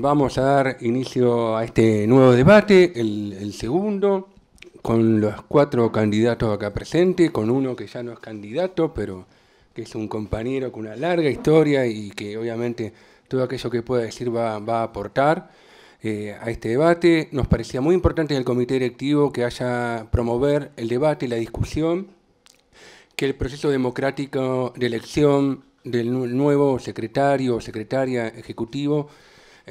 vamos a dar inicio a este nuevo debate, el, segundo, con los cuatro candidatos acá presentes, con uno que ya no es candidato, pero que es un compañero con una larga historia y que obviamente todo aquello que pueda decir va, a aportar eh, a este debate. Nos parecía muy importante en el comité directivo que haya promover el debate, y la discusión, que el proceso democrático de elección del nuevo secretario o secretaria ejecutivo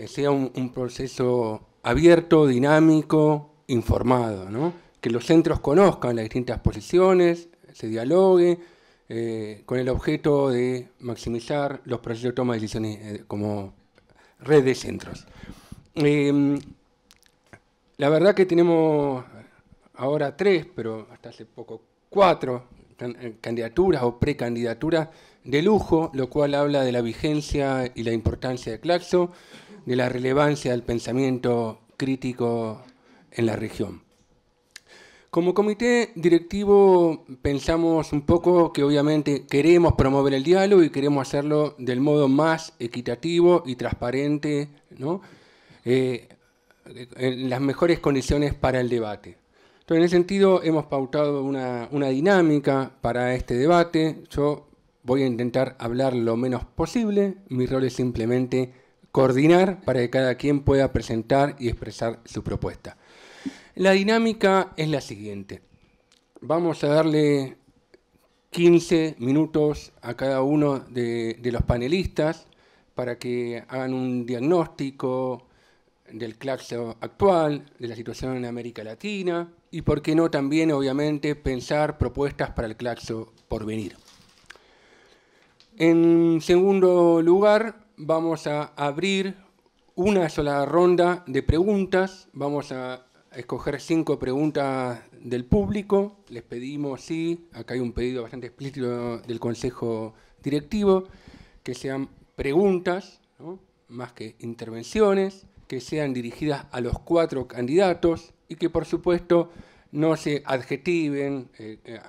sea un, proceso abierto, dinámico, informado, que los centros conozcan las distintas posiciones, se dialogue, eh, con el objeto de maximizar los procesos de toma de decisiones eh, como red de centros. Em, la verdad que tenemos ahora tres, pero hasta hace poco cuatro eh, candidaturas o precandidaturas de lujo, lo cual habla de la vigencia y la importancia de Claxo de la relevancia del pensamiento crítico en la región. Como comité directivo pensamos un poco que obviamente queremos promover el diálogo y queremos hacerlo del modo más equitativo y transparente, eh, en las mejores condiciones para el debate. Entonces, en ese sentido, hemos pautado una, una dinámica para este debate. Yo voy a intentar hablar lo menos posible. Mi rol es simplemente coordinar para que cada quien pueda presentar y expresar su propuesta. La dinámica es la siguiente. Vamos a darle 15 minutos a cada uno de, los panelistas para que hagan un diagnóstico del claxo actual, de la situación en América Latina y, por qué no, también, obviamente, pensar propuestas para el claxo por venir. En segundo lugar, vamos a abrir una sola ronda de preguntas. Vamos a escoger cinco preguntas del público. Les pedimos, sí, acá hay un pedido bastante explícito del Consejo Directivo, que sean preguntas, más que intervenciones, que sean dirigidas a los cuatro candidatos y que, por supuesto, no se adjetiven. Eh, eh,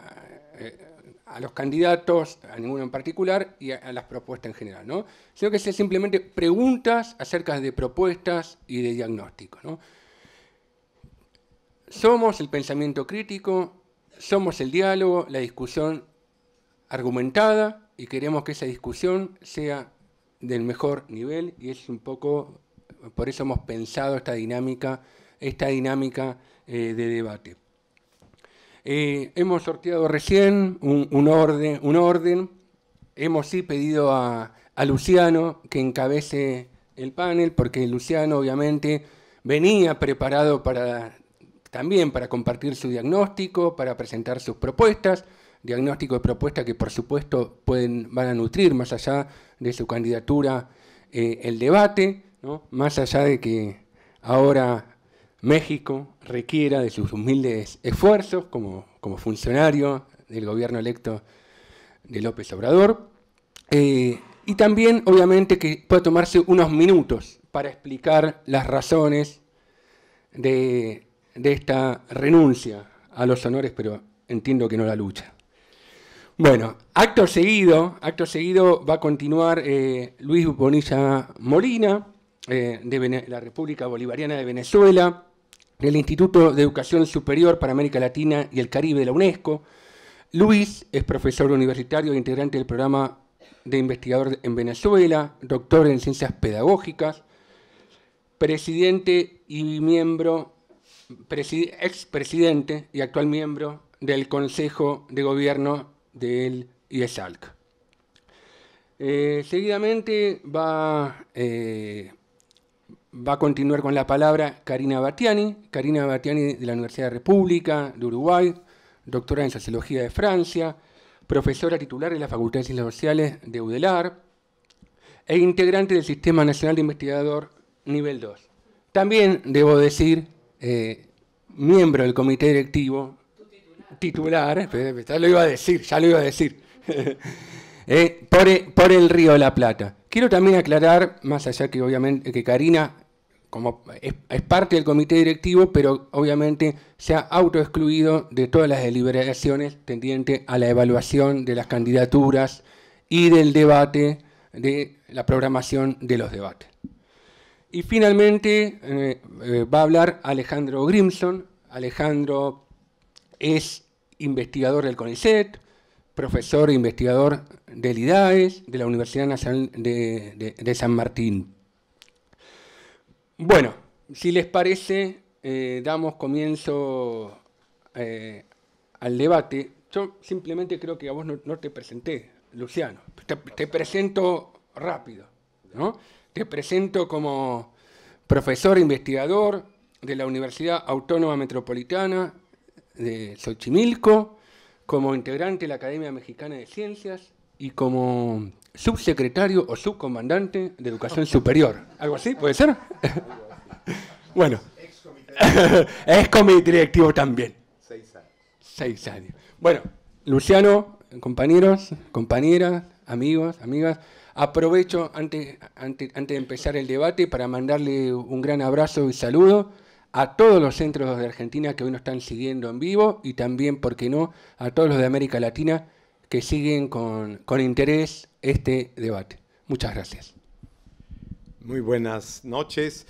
eh, a los candidatos, a ninguno en particular, y a, las propuestas en general, ¿no? sino que sean simplemente preguntas acerca de propuestas y de diagnóstico. Somos el pensamiento crítico, somos el diálogo, la discusión argumentada, y queremos que esa discusión sea del mejor nivel, y es un poco, por eso hemos pensado esta dinámica, esta dinámica eh, de debate. Eh, hemos sorteado recién un, orden, Hemos sí pedido a, Luciano que encabece el panel, porque Luciano obviamente venía preparado también para compartir su diagnóstico, para presentar sus propuestas, diagnóstico y propuestas que por supuesto pueden, van a nutrir más allá de su candidatura eh, el debate, más allá de que ahora México requiera de sus humildes esfuerzos como, funcionario del gobierno electo de López Obrador. Eh, y también, obviamente, que pueda tomarse unos minutos para explicar las razones de, esta renuncia a los honores, pero entiendo que no la lucha. Bueno, acto seguido, acto seguido va a continuar eh, Luis Bonilla Molina, eh, de la República Bolivariana de Venezuela, del Instituto de Educación Superior para América Latina y el Caribe de la UNESCO. Luis es profesor universitario e integrante del programa de investigador en Venezuela, doctor en ciencias pedagógicas, presidente y miembro, ex presidente y actual miembro del Consejo de Gobierno del IESALC. Eh, seguidamente va eh, va a continuar con la palabra Karina Batiani, Karina Batiani de la Universidad de República de Uruguay, doctora en Sociología de Francia, profesora titular de la Facultad de Ciencias Sociales de UDELAR e integrante del Sistema Nacional de Investigador Nivel 2. También, debo decir, eh, miembro del comité directivo, titular, eh, ya lo iba a decir, ya lo iba a decir, eh, por, por el Río de la Plata. Quiero también aclarar, más allá que obviamente que Karina como es, parte del comité directivo, pero obviamente se ha autoexcluido de todas las deliberaciones tendientes a la evaluación de las candidaturas y del debate, de la programación de los debates. Y finalmente eh, eh, va a hablar Alejandro Grimson. Alejandro es investigador del CONICET, profesor e investigador del IDAES, de la Universidad Nacional de San Martín. Bueno, si les parece, eh, damos comienzo eh, al debate. Yo simplemente creo que a vos no, te presenté, Luciano. Te, te, presento rápido, ¿no? Te presento como profesor investigador de la Universidad Autónoma Metropolitana de Xochimilco, como integrante de la Academia Mexicana de Ciencias y como subsecretario o subcomandante de Educación Superior. ¿Algo así? ¿Puede ser? bueno. es comité directivo también. Seis años. Seis años. Bueno, Luciano, compañeros, compañeras, amigos, amigas, aprovecho antes, antes, antes, de empezar el debate para mandarle un gran abrazo y saludo a todos los centros de Argentina que hoy nos están siguiendo en vivo y también, ¿por qué no?, a todos los de América Latina que siguen con, interés este debate. Muchas gracias. Muy buenas noches,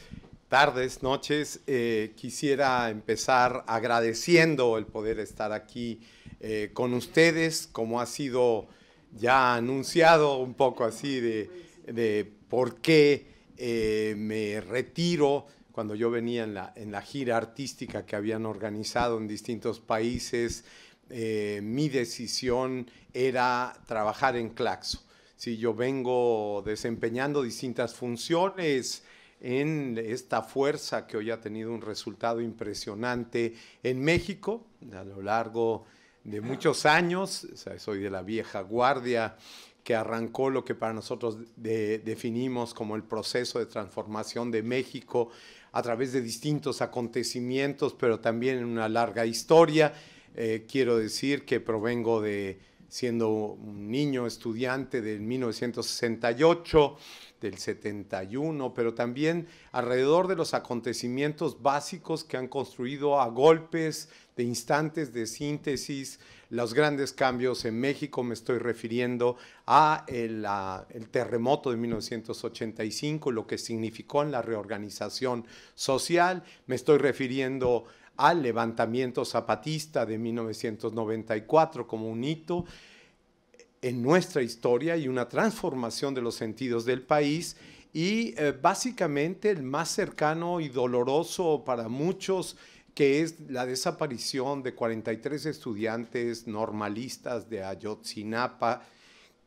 tardes, noches. Eh, quisiera empezar agradeciendo el poder estar aquí eh, con ustedes, como ha sido ya anunciado un poco así de, por qué eh, me retiro cuando yo venía en la, en la gira artística que habían organizado en distintos países eh, mi decisión era trabajar en Claxo. Si yo vengo desempeñando distintas funciones en esta fuerza que hoy ha tenido un resultado impresionante en México a lo largo de muchos años, soy de la vieja guardia que arrancó lo que para nosotros definimos como el proceso de transformación de México a través de distintos acontecimientos, pero también en una larga historia. Eh, quiero decir que provengo de, siendo un niño estudiante del 1968, del 71, pero también alrededor de los acontecimientos básicos que han construido a golpes de instantes de síntesis los grandes cambios en México. Me estoy refiriendo a el, el terremoto de 1985, lo que significó en la reorganización social. Me estoy refiriendo al levantamiento zapatista de 1994 como un hito en nuestra historia y una transformación de los sentidos del país y eh, básicamente el más cercano y doloroso para muchos que es la desaparición de 43 estudiantes normalistas de Ayotzinapa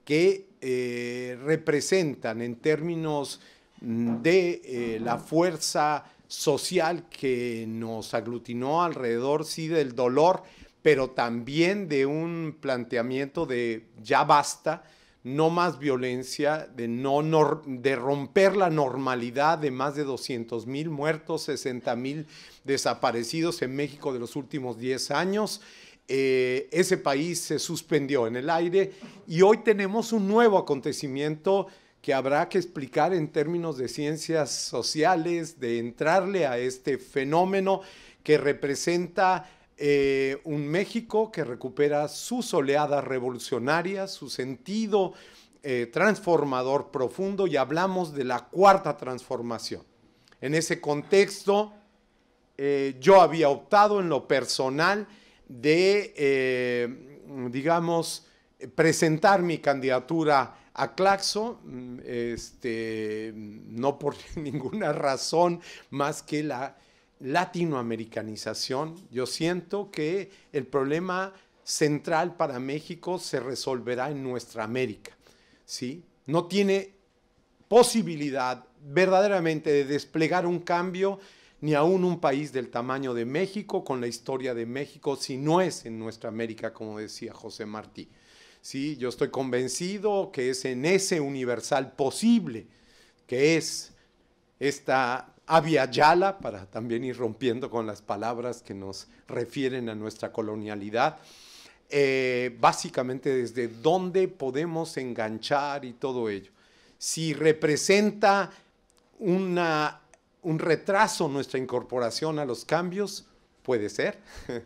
que eh, representan en términos mm, de eh, la fuerza social que nos aglutinó alrededor, sí, del dolor, pero también de un planteamiento de ya basta, no más violencia, de, no, de romper la normalidad de más de 200 mil muertos, 60 mil desaparecidos en México de los últimos 10 años. Eh, ese país se suspendió en el aire y hoy tenemos un nuevo acontecimiento que habrá que explicar en términos de ciencias sociales, de entrarle a este fenómeno que representa eh, un México que recupera sus oleadas revolucionarias, su sentido eh, transformador profundo y hablamos de la cuarta transformación. En ese contexto, eh, yo había optado en lo personal de, digamos, presentar mi candidatura a Claxo, mm, este, no por ninguna razón más que la latinoamericanización. Yo siento que el problema central para México se resolverá en nuestra América. ¿sí? No tiene posibilidad verdaderamente de desplegar un cambio ni aún un país del tamaño de México, con la historia de México, si no es en nuestra América, como decía José Martí. ¿sí? Yo estoy convencido que es en ese universal posible, que es esta Avia Yala, para también ir rompiendo con las palabras que nos refieren a nuestra colonialidad, eh, básicamente desde dónde podemos enganchar y todo ello. Si representa una, un retraso nuestra incorporación a los cambios, puede ser,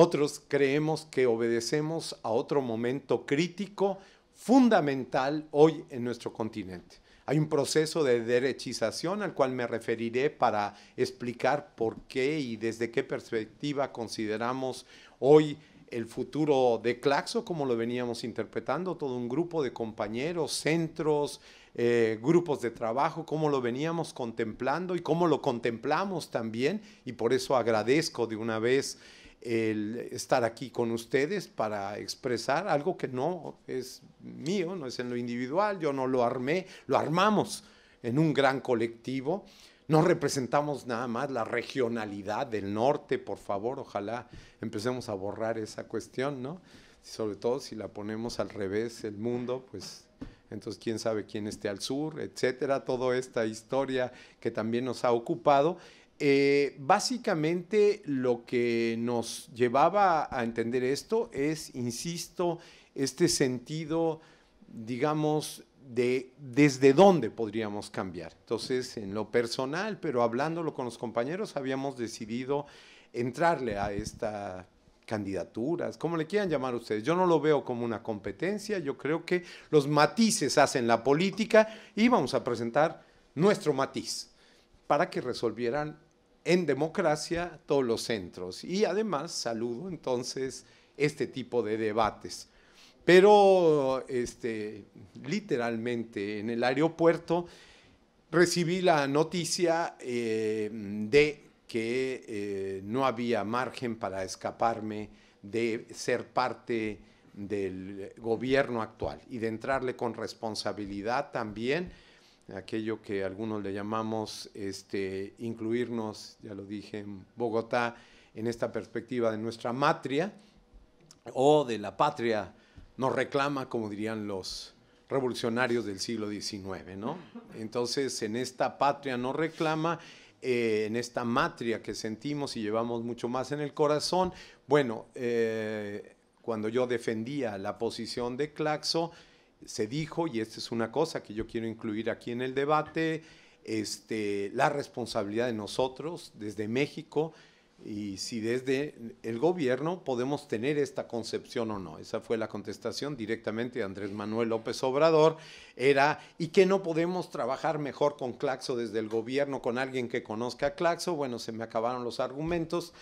Otros creemos que obedecemos a otro momento crítico, fundamental hoy en nuestro continente. Hay un proceso de derechización al cual me referiré para explicar por qué y desde qué perspectiva consideramos hoy el futuro de Claxo, como lo veníamos interpretando, todo un grupo de compañeros, centros, eh, grupos de trabajo, cómo lo veníamos contemplando y cómo lo contemplamos también. Y por eso agradezco de una vez el estar aquí con ustedes para expresar algo que no es mío, no es en lo individual, yo no lo armé, lo armamos en un gran colectivo. No representamos nada más la regionalidad del norte, por favor, ojalá empecemos a borrar esa cuestión, ¿no? Sobre todo si la ponemos al revés, el mundo, pues entonces quién sabe quién esté al sur, etcétera, toda esta historia que también nos ha ocupado eh, básicamente lo que nos llevaba a entender esto es, insisto, este sentido, digamos, de desde dónde podríamos cambiar. Entonces, en lo personal, pero hablándolo con los compañeros, habíamos decidido entrarle a esta candidatura, como le quieran llamar ustedes. Yo no lo veo como una competencia, yo creo que los matices hacen la política y vamos a presentar nuestro matiz para que resolvieran en democracia todos los centros. Y además saludo entonces este tipo de debates. Pero este, literalmente en el aeropuerto recibí la noticia eh, de que eh, no había margen para escaparme de ser parte del gobierno actual y de entrarle con responsabilidad también aquello que algunos le llamamos este, incluirnos, ya lo dije, en Bogotá, en esta perspectiva de nuestra patria, o de la patria, nos reclama, como dirían los revolucionarios del siglo XIX, ¿no? Entonces, en esta patria nos reclama, eh, en esta matria que sentimos y llevamos mucho más en el corazón, bueno, eh, cuando yo defendía la posición de Claxo, se dijo, y esta es una cosa que yo quiero incluir aquí en el debate, este, la responsabilidad de nosotros desde México y si desde el gobierno podemos tener esta concepción o no. Esa fue la contestación directamente de Andrés Manuel López Obrador. Era, ¿y que no podemos trabajar mejor con Claxo desde el gobierno, con alguien que conozca a Claxo? Bueno, se me acabaron los argumentos.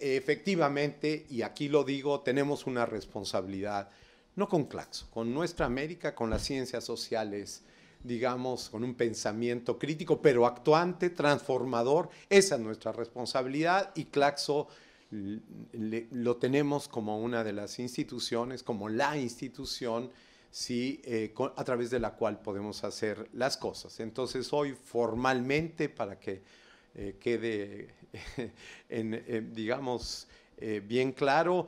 Efectivamente, y aquí lo digo, tenemos una responsabilidad no con Claxo, con nuestra América, con las ciencias sociales, digamos, con un pensamiento crítico, pero actuante, transformador. Esa es nuestra responsabilidad y Claxo lo tenemos como una de las instituciones, como la institución sí, eh, a través de la cual podemos hacer las cosas. Entonces hoy formalmente, para que eh, quede, eh, digamos, bien claro,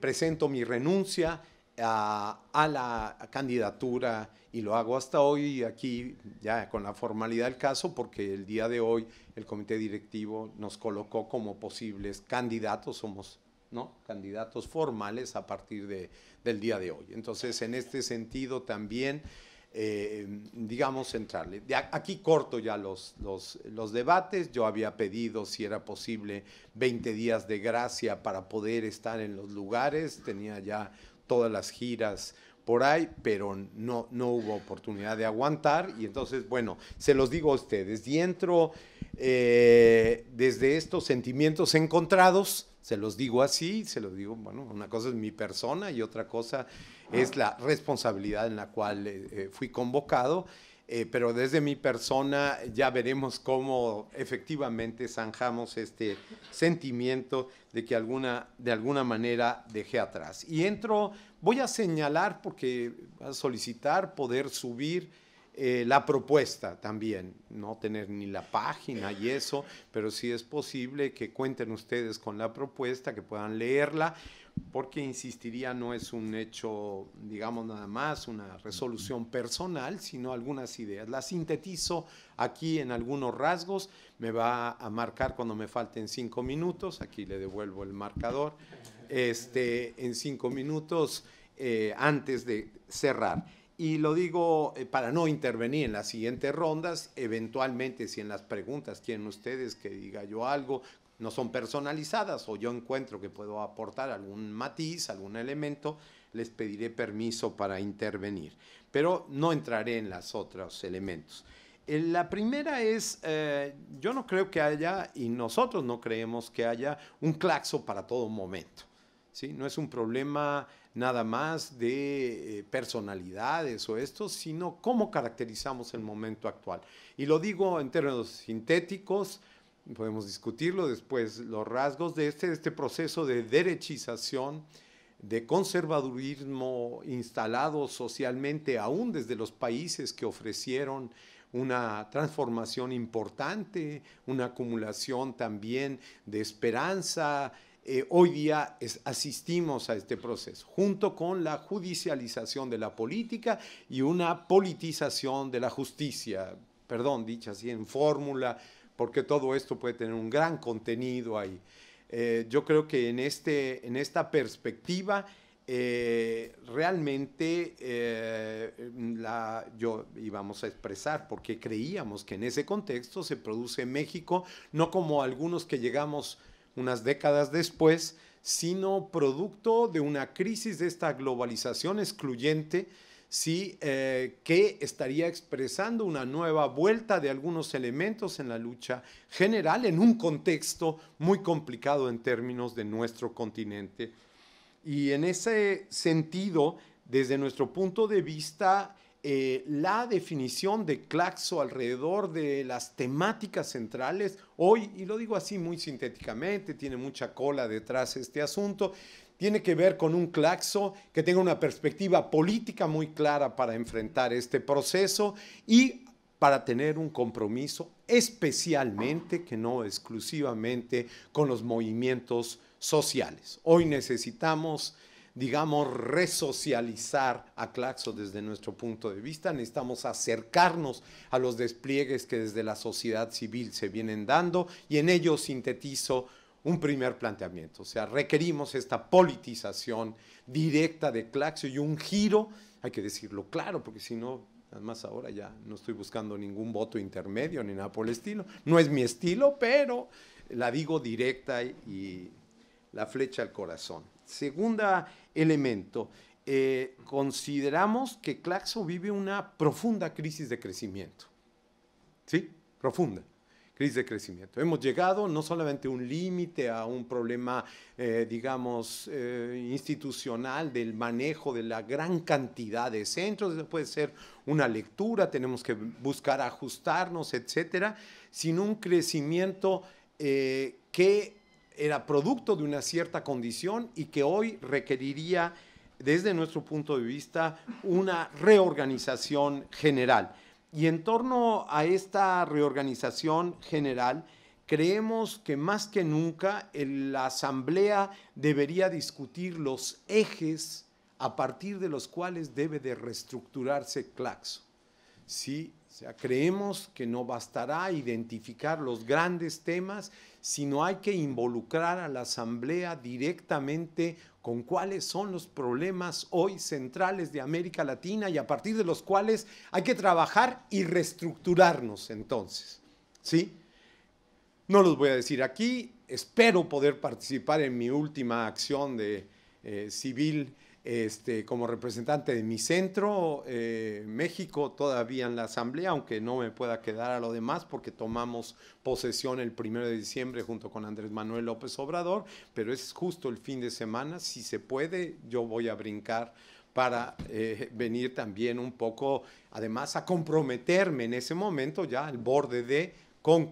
presento mi renuncia a, la candidatura y lo hago hasta hoy aquí ya con la formalidad del caso porque el día de hoy el comité directivo nos colocó como posibles candidatos, somos ¿no? candidatos formales a partir de, del día de hoy. Entonces, en este sentido también, eh, digamos, entrarle. aquí corto ya los, los, los debates, yo había pedido si era posible 20 días de gracia para poder estar en los lugares, tenía ya todas las giras por ahí, pero no, no hubo oportunidad de aguantar. Y entonces, bueno, se los digo a ustedes, y entro eh, desde estos sentimientos encontrados, se los digo así, se los digo, bueno, una cosa es mi persona y otra cosa es la responsabilidad en la cual eh, eh, fui convocado. Eh, pero desde mi persona ya veremos cómo efectivamente zanjamos este sentimiento de que alguna, de alguna manera dejé atrás. Y entro, voy a señalar, porque a solicitar poder subir eh, la propuesta también, no tener ni la página y eso, pero si es posible que cuenten ustedes con la propuesta, que puedan leerla porque, insistiría, no es un hecho, digamos, nada más una resolución personal, sino algunas ideas. La sintetizo aquí en algunos rasgos, me va a marcar cuando me falten cinco minutos, aquí le devuelvo el marcador, este, en cinco minutos eh, antes de cerrar. Y lo digo eh, para no intervenir en las siguientes rondas, eventualmente si en las preguntas quieren ustedes que diga yo algo, no son personalizadas o yo encuentro que puedo aportar algún matiz, algún elemento, les pediré permiso para intervenir. Pero no entraré en los otros elementos. Eh, la primera es, eh, yo no creo que haya, y nosotros no creemos que haya, un claxo para todo momento. ¿sí? No es un problema nada más de eh, personalidades o esto, sino cómo caracterizamos el momento actual. Y lo digo en términos sintéticos, podemos discutirlo después, los rasgos de este, este, proceso de derechización, de conservadurismo instalado socialmente aún desde los países que ofrecieron una transformación importante, una acumulación también de esperanza. Eh, hoy día asistimos a este proceso, junto con la judicialización de la política y una politización de la justicia, perdón, dicha así en fórmula, porque todo esto puede tener un gran contenido ahí. Eh, yo creo que en, este, en esta perspectiva eh, realmente eh, la, yo íbamos a expresar porque creíamos que en ese contexto se produce México, no como algunos que llegamos unas décadas después, sino producto de una crisis de esta globalización excluyente ¿sí? Eh, que estaría expresando una nueva vuelta de algunos elementos en la lucha general en un contexto muy complicado en términos de nuestro continente. Y en ese sentido, desde nuestro punto de vista, eh, la definición de Claxo alrededor de las temáticas centrales, hoy, y lo digo así muy sintéticamente, tiene mucha cola detrás este asunto, tiene que ver con un claxo que tenga una perspectiva política muy clara para enfrentar este proceso y para tener un compromiso especialmente, que no exclusivamente, con los movimientos sociales. Hoy necesitamos digamos, resocializar a Claxo desde nuestro punto de vista. Necesitamos acercarnos a los despliegues que desde la sociedad civil se vienen dando y en ello sintetizo un primer planteamiento. O sea, requerimos esta politización directa de Claxo y un giro, hay que decirlo claro, porque si no, además ahora ya no estoy buscando ningún voto intermedio ni nada por el estilo. No es mi estilo, pero la digo directa y la flecha al corazón. Segundo elemento, eh, consideramos que Claxo vive una profunda crisis de crecimiento. ¿Sí? Profunda crisis de crecimiento. Hemos llegado no solamente a un límite, a un problema, eh, digamos, eh, institucional del manejo de la gran cantidad de centros, puede ser una lectura, tenemos que buscar ajustarnos, etcétera, sino un crecimiento eh, que era producto de una cierta condición y que hoy requeriría, desde nuestro punto de vista, una reorganización general. Y en torno a esta reorganización general, creemos que más que nunca la Asamblea debería discutir los ejes a partir de los cuales debe de reestructurarse Claxo. ¿Sí? sea, creemos que no bastará identificar los grandes temas, sino hay que involucrar a la Asamblea directamente con cuáles son los problemas hoy centrales de América Latina y a partir de los cuales hay que trabajar y reestructurarnos entonces. ¿Sí? No los voy a decir aquí, espero poder participar en mi última acción de eh, civil civil este, como representante de mi centro, eh, México todavía en la Asamblea, aunque no me pueda quedar a lo demás porque tomamos posesión el primero de diciembre junto con Andrés Manuel López Obrador, pero es justo el fin de semana, si se puede, yo voy a brincar para eh, venir también un poco, además, a comprometerme en ese momento ya al borde de con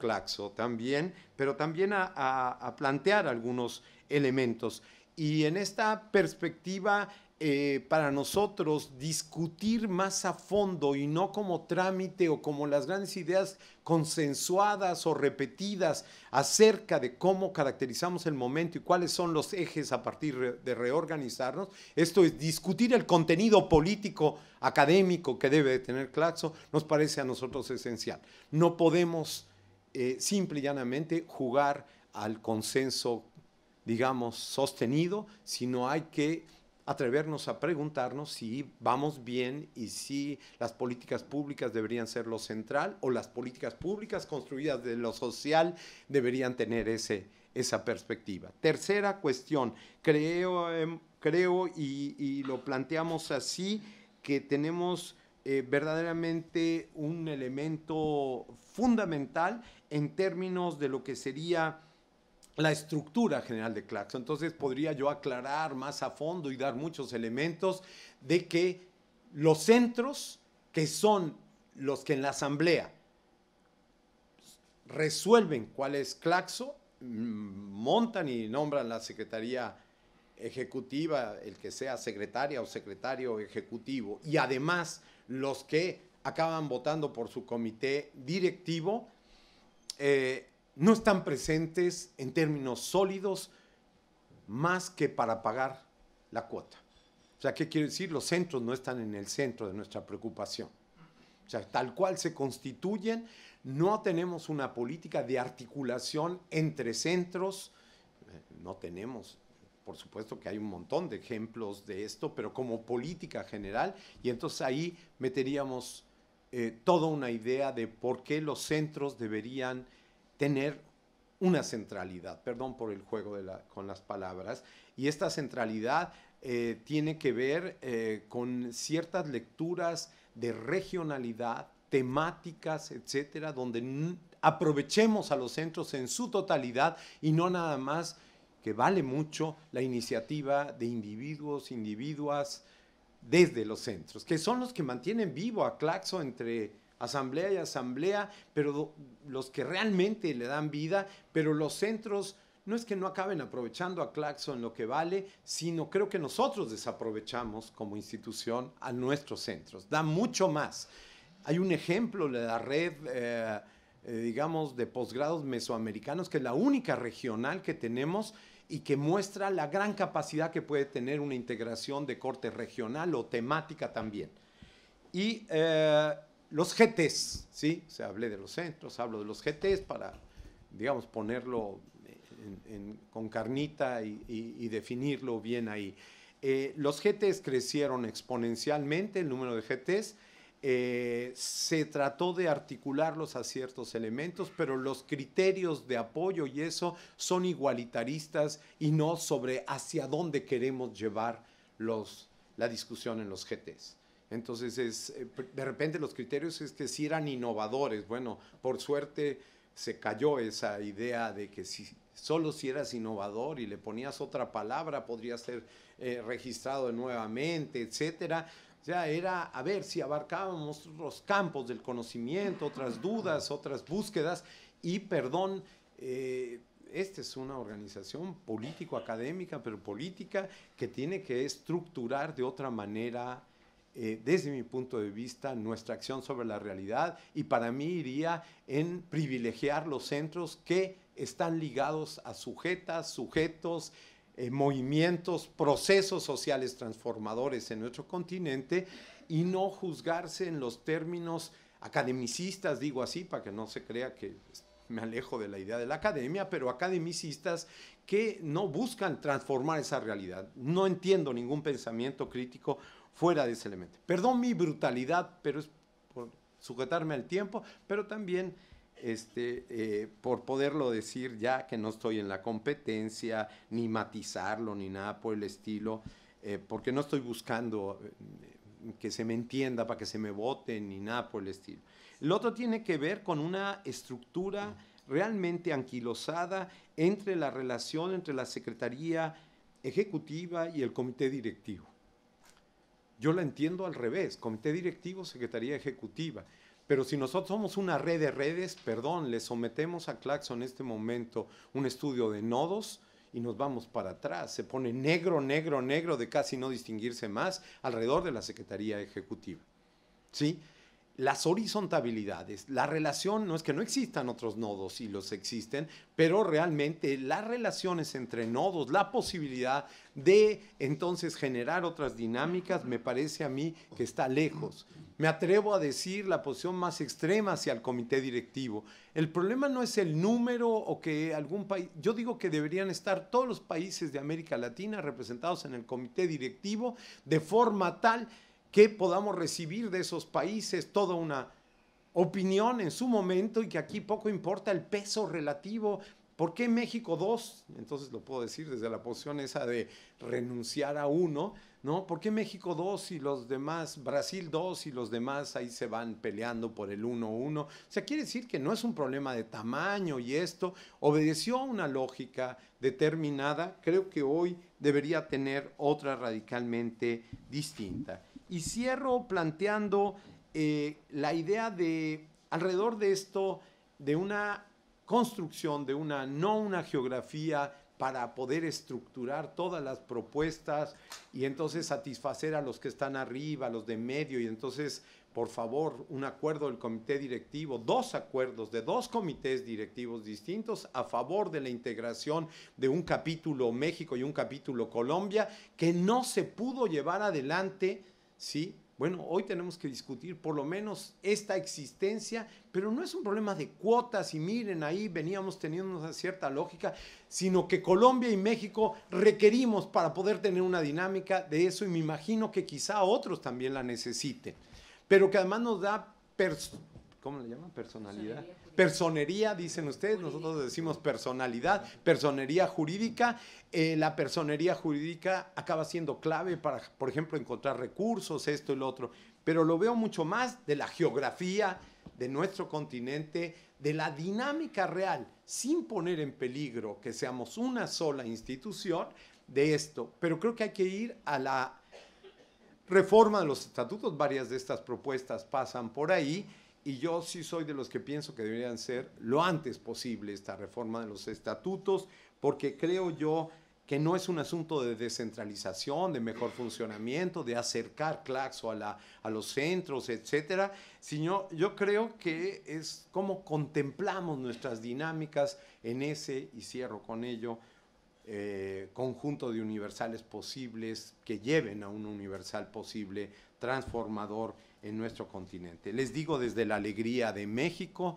también, pero también a, a plantear algunos elementos. Y en esta perspectiva eh, para nosotros discutir más a fondo y no como trámite o como las grandes ideas consensuadas o repetidas acerca de cómo caracterizamos el momento y cuáles son los ejes a partir de reorganizarnos. Esto es discutir el contenido político, académico que debe tener Claxo, nos parece a nosotros esencial. No podemos eh, simple y llanamente jugar al consenso digamos, sostenido, sino hay que atrevernos a preguntarnos si vamos bien y si las políticas públicas deberían ser lo central o las políticas públicas construidas de lo social deberían tener ese, esa perspectiva. Tercera cuestión, creo, em, creo y, lo planteamos así, que tenemos eh, verdaderamente un elemento fundamental en términos de lo que sería la estructura general de Claxo. Entonces podría yo aclarar más a fondo y dar muchos elementos de que los centros, que son los que en la asamblea resuelven cuál es Claxo, mm, montan y nombran la secretaría ejecutiva, el que sea secretaria o secretario ejecutivo, y además los que acaban votando por su comité directivo, eh, no están presentes en términos sólidos más que para pagar la cuota. O sea, ¿qué quiere decir? Los centros no están en el centro de nuestra preocupación. O sea, tal cual se constituyen, no tenemos una política de articulación entre centros, eh, no tenemos, por supuesto que hay un montón de ejemplos de esto, pero como política general, y entonces ahí meteríamos eh, toda una idea de por qué los centros deberían tener una centralidad, perdón por el juego de la, con las palabras, y esta centralidad eh, tiene que ver eh, con ciertas lecturas de regionalidad, temáticas, etcétera, donde aprovechemos a los centros en su totalidad y no nada más que vale mucho la iniciativa de individuos, individuas desde los centros, que son los que mantienen vivo a Claxo entre asamblea y asamblea, pero los que realmente le dan vida, pero los centros no es que no acaben aprovechando a en lo que vale, sino creo que nosotros desaprovechamos como institución a nuestros centros. Da mucho más. Hay un ejemplo de la red, eh, eh, digamos, de posgrados mesoamericanos, que es la única regional que tenemos y que muestra la gran capacidad que puede tener una integración de corte regional o temática también. Y eh, los GTs, ¿sí? se hablé de los centros, hablo de los GTs para, digamos, ponerlo con carnita y, definirlo bien ahí. Eh, los GTs crecieron exponencialmente, el número de GTs. Eh, se trató de articularlos a ciertos elementos, pero los criterios de apoyo y eso son igualitaristas y no sobre hacia dónde queremos llevar los, la discusión en los GTs. Entonces, es, eh, de repente los criterios es que si eran innovadores. Bueno, por suerte se cayó esa idea de que si, solo si eras innovador y le ponías otra palabra podría ser eh, registrado nuevamente, etcétera. sea, era a ver si abarcábamos los campos del conocimiento, otras dudas, otras búsquedas. Y perdón, eh, esta es una organización político-académica, pero política que tiene que estructurar de otra manera eh, desde mi punto de vista, nuestra acción sobre la realidad y para mí iría en privilegiar los centros que están ligados a sujetas, sujetos, eh, movimientos, procesos sociales transformadores en nuestro continente y no juzgarse en los términos academicistas, digo así, para que no se crea que me alejo de la idea de la academia, pero academicistas que no buscan transformar esa realidad. No entiendo ningún pensamiento crítico fuera de ese elemento. Perdón mi brutalidad, pero es por sujetarme al tiempo, pero también este, eh, por poderlo decir ya que no estoy en la competencia, ni matizarlo, ni nada por el estilo, eh, porque no estoy buscando eh, que se me entienda, para que se me vote, ni nada por el estilo. El otro tiene que ver con una estructura realmente anquilosada entre la relación entre la Secretaría Ejecutiva y el Comité Directivo. Yo la entiendo al revés, comité directivo, secretaría ejecutiva. Pero si nosotros somos una red de redes, perdón, le sometemos a Claxo en este momento un estudio de nodos y nos vamos para atrás. Se pone negro, negro, negro de casi no distinguirse más alrededor de la Secretaría Ejecutiva. ¿Sí? las horizontabilidades, la relación, no es que no existan otros nodos y los existen, pero realmente las relaciones entre nodos, la posibilidad de entonces generar otras dinámicas, me parece a mí que está lejos. Me atrevo a decir la posición más extrema hacia el comité directivo. El problema no es el número o que algún país, yo digo que deberían estar todos los países de América Latina representados en el comité directivo de forma tal que podamos recibir de esos países toda una opinión en su momento y que aquí poco importa el peso relativo. ¿Por qué México 2? Entonces lo puedo decir desde la posición esa de renunciar a uno, ¿no? ¿Por qué México 2 y los demás, Brasil 2 y los demás ahí se van peleando por el 1-1? O sea, quiere decir que no es un problema de tamaño y esto obedeció a una lógica determinada, creo que hoy debería tener otra radicalmente distinta. Y cierro planteando eh, la idea de, alrededor de esto, de una construcción, de una, no una geografía para poder estructurar todas las propuestas y entonces satisfacer a los que están arriba, a los de medio, y entonces, por favor, un acuerdo del comité directivo, dos acuerdos de dos comités directivos distintos a favor de la integración de un capítulo México y un capítulo Colombia, que no se pudo llevar adelante ¿sí? Bueno, hoy tenemos que discutir por lo menos esta existencia, pero no es un problema de cuotas y miren, ahí veníamos teniendo una cierta lógica, sino que Colombia y México requerimos para poder tener una dinámica de eso y me imagino que quizá otros también la necesiten, pero que además nos da ¿cómo le llaman? Personalidad. Personería, dicen ustedes, nosotros decimos personalidad, personería jurídica. Eh, la personería jurídica acaba siendo clave para, por ejemplo, encontrar recursos, esto y lo otro, pero lo veo mucho más de la geografía de nuestro continente, de la dinámica real, sin poner en peligro que seamos una sola institución de esto. Pero creo que hay que ir a la reforma de los estatutos, varias de estas propuestas pasan por ahí y yo sí soy de los que pienso que deberían ser lo antes posible esta reforma de los estatutos, porque creo yo que no es un asunto de descentralización, de mejor funcionamiento, de acercar Claxo a, los centros, etcétera, sino yo creo que es cómo contemplamos nuestras dinámicas en ese, y cierro con ello, eh, conjunto de universales posibles que lleven a un universal posible transformador en nuestro continente. Les digo desde la alegría de México,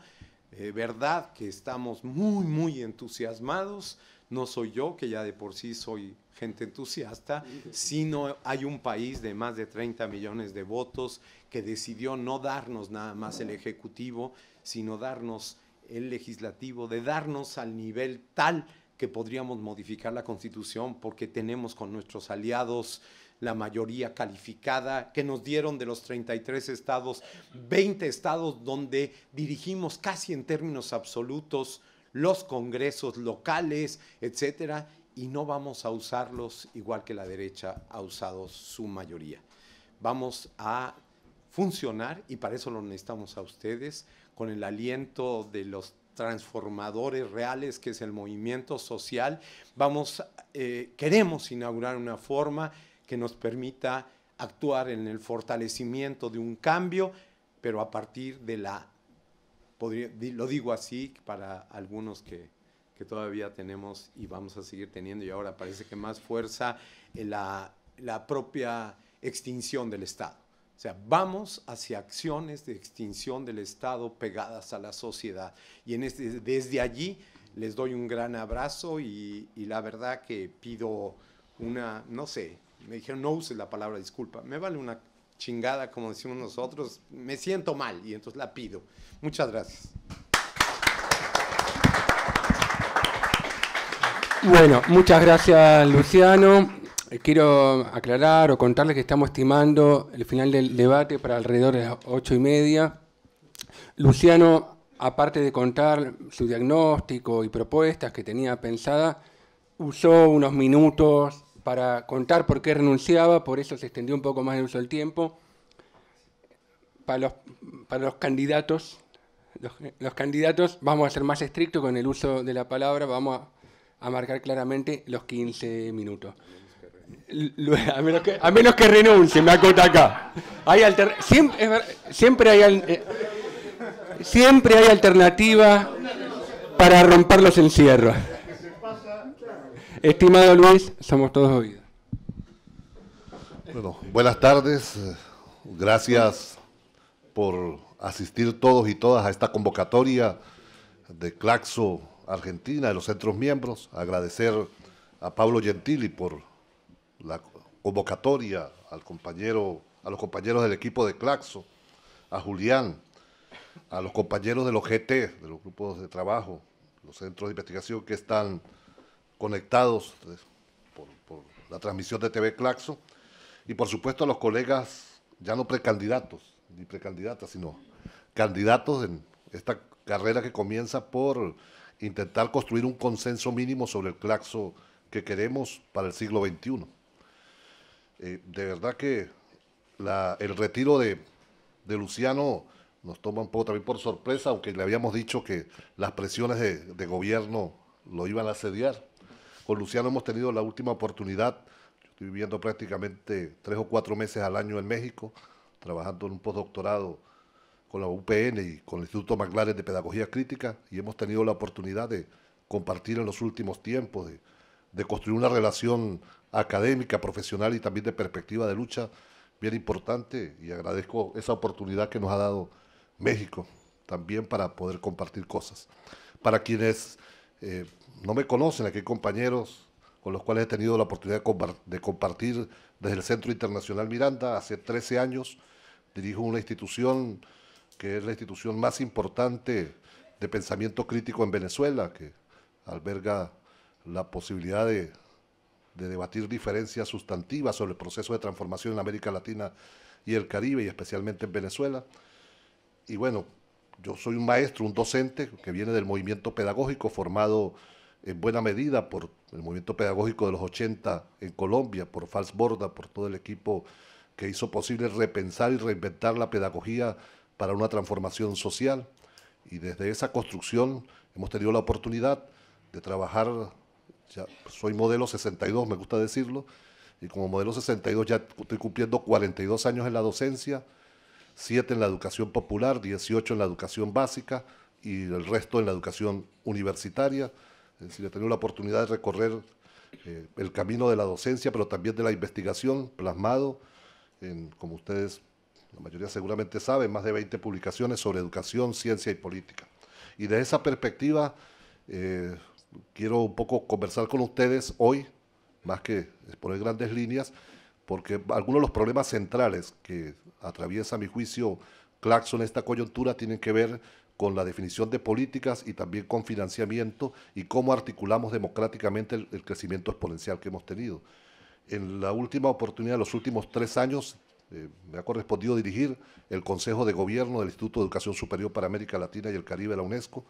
eh, verdad que estamos muy, muy entusiasmados. No soy yo, que ya de por sí soy gente entusiasta, sino hay un país de más de 30 millones de votos que decidió no darnos nada más el Ejecutivo, sino darnos el Legislativo, de darnos al nivel tal que podríamos modificar la Constitución porque tenemos con nuestros aliados la mayoría calificada, que nos dieron de los 33 estados, 20 estados donde dirigimos casi en términos absolutos los congresos locales, etcétera, y no vamos a usarlos igual que la derecha ha usado su mayoría. Vamos a funcionar, y para eso lo necesitamos a ustedes, con el aliento de los transformadores reales que es el movimiento social. Vamos, eh, queremos inaugurar una forma que nos permita actuar en el fortalecimiento de un cambio, pero a partir de la, lo digo así para algunos que, que, todavía tenemos y vamos a seguir teniendo, y ahora parece que más fuerza, eh, la, la propia extinción del Estado. O sea, vamos hacia acciones de extinción del Estado pegadas a la sociedad. Y en este, desde allí les doy un gran abrazo y, y la verdad que pido una, no sé, me dijeron, no uses la palabra disculpa. Me vale una chingada, como decimos nosotros, me siento mal y entonces la pido. Muchas gracias. Bueno, muchas gracias Luciano. Eh, quiero aclarar o contarles que estamos estimando el final del debate para alrededor de las ocho y media. Luciano, aparte de contar su diagnóstico y propuestas que tenía pensada, usó unos minutos para contar por qué renunciaba, por eso se extendió un poco más el uso del tiempo. Para los, para los candidatos, los, candidatos vamos a ser más estrictos con el uso de la palabra, vamos a, marcar claramente los 15 minutos. A menos que, renuncie, me acota acá. siempre, hay, eh, siempre hay alternativa para romper los encierros. Estimado Luis, somos todos oídos. Bueno, buenas tardes. Gracias por asistir todos y todas a esta convocatoria de Claxo Argentina, de los centros miembros. Agradecer a Pablo Gentili por la convocatoria, al compañero, a los compañeros del equipo de Claxo, a Julián, a los compañeros de los GT, de los grupos de trabajo, los centros de investigación que están conectados por, la transmisión de TV Claxo y por supuesto a los colegas, ya no precandidatos, ni precandidatas, sino candidatos en esta carrera que comienza por intentar construir un consenso mínimo sobre el claxo que queremos para el siglo XXI. Eh, de verdad que el retiro de, Luciano nos toma un poco también por sorpresa, aunque le habíamos dicho que las presiones de, de gobierno lo iban a asediar. Con Luciano hemos tenido la última oportunidad. Yo estoy viviendo prácticamente tres o cuatro meses al año en México, trabajando en un postdoctorado con la UPN y con el Instituto Maglares de Pedagogía Crítica, y hemos tenido la oportunidad de compartir en los últimos tiempos, de, construir una relación académica, profesional y también de perspectiva de lucha bien importante y agradezco esa oportunidad que nos ha dado México también para poder compartir cosas. Para quienes eh, no me conocen aquí compañeros con los cuales he tenido la oportunidad de compartir desde el Centro Internacional Miranda. Hace 13 años dirijo una institución que es la institución más importante de pensamiento crítico en Venezuela, que alberga la posibilidad de debatir diferencias sustantivas sobre el proceso de transformación en América Latina y el Caribe, y especialmente en Venezuela. Y bueno, yo soy un maestro, un docente que viene del movimiento pedagógico formado en buena medida por el movimiento pedagógico de los 80 en Colombia, por Fals Borda, por todo el equipo que hizo posible repensar y reinventar la pedagogía para una transformación social. Y desde esa construcción hemos tenido la oportunidad de trabajar, ya soy modelo 62, me gusta decirlo, y como modelo 62 ya estoy cumpliendo 42 años en la docencia, 7 en la educación popular, 18 en la educación básica y el resto en la educación universitaria. Es decir, he tenido la oportunidad de recorrer eh, el camino de la docencia, pero también de la investigación, plasmado en, como ustedes, la mayoría seguramente saben, más de 20 publicaciones sobre educación, ciencia y política. Y de esa perspectiva, eh, quiero un poco conversar con ustedes hoy, más que exponer grandes líneas, porque algunos de los problemas centrales que atraviesa, mi juicio, Claxon en esta coyuntura tienen que ver con la definición de políticas y también con financiamiento y cómo articulamos democráticamente el, crecimiento exponencial que hemos tenido. En la última oportunidad, los últimos tres años, eh, me ha correspondido dirigir el Consejo de Gobierno del Instituto de Educación Superior para América Latina y el Caribe de la UNESCO,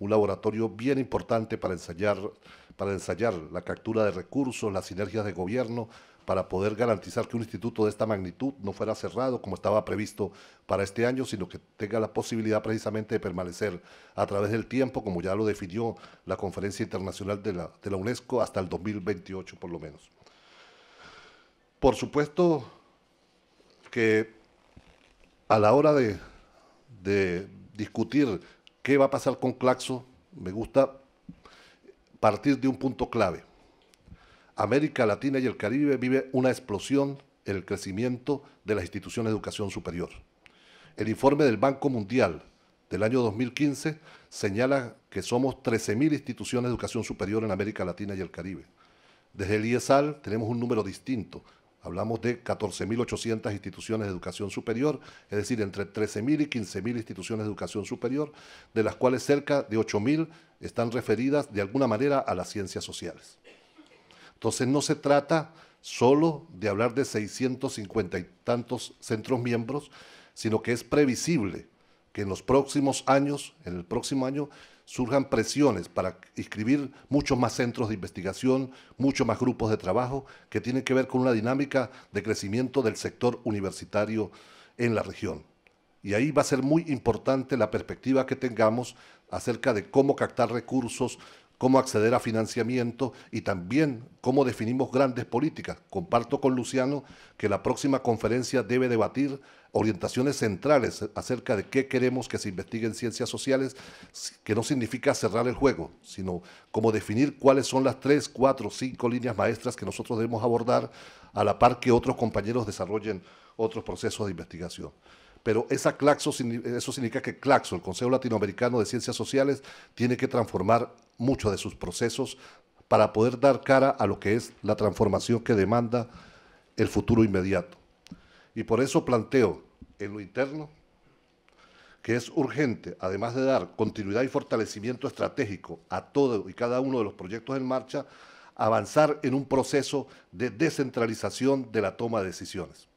un laboratorio bien importante para ensayar, para ensayar la captura de recursos, las sinergias de gobierno, para poder garantizar que un instituto de esta magnitud no fuera cerrado como estaba previsto para este año, sino que tenga la posibilidad precisamente de permanecer a través del tiempo, como ya lo definió la Conferencia Internacional de la, UNESCO, hasta el 2028 por lo menos. Por supuesto que a la hora de, de discutir qué va a pasar con Claxo, me gusta partir de un punto clave América Latina y el Caribe vive una explosión en el crecimiento de las instituciones de educación superior. El informe del Banco Mundial del año 2015 señala que somos 13.000 instituciones de educación superior en América Latina y el Caribe. Desde el IESAL tenemos un número distinto. Hablamos de 14.800 instituciones de educación superior, es decir, entre 13.000 y 15.000 instituciones de educación superior, de las cuales cerca de 8.000 están referidas de alguna manera a las ciencias sociales. Entonces no se trata solo de hablar de 650 y tantos centros miembros, sino que es previsible que en los próximos años, en el próximo año, surjan presiones para inscribir muchos más centros de investigación, muchos más grupos de trabajo que tienen que ver con una dinámica de crecimiento del sector universitario en la región. Y ahí va a ser muy importante la perspectiva que tengamos acerca de cómo captar recursos, cómo acceder a financiamiento y también cómo definimos grandes políticas. Comparto con Luciano que la próxima conferencia debe debatir orientaciones centrales acerca de qué queremos que se investigue en ciencias sociales, que no significa cerrar el juego, sino cómo definir cuáles son las tres, cuatro, cinco líneas maestras que nosotros debemos abordar a la par que otros compañeros desarrollen otros procesos de investigación pero esa Claxo, eso significa que Claxo, el Consejo Latinoamericano de Ciencias Sociales, tiene que transformar muchos de sus procesos para poder dar cara a lo que es la transformación que demanda el futuro inmediato. Y por eso planteo en lo interno que es urgente, además de dar continuidad y fortalecimiento estratégico a todo y cada uno de los proyectos en marcha, avanzar en un proceso de descentralización de la toma de decisiones.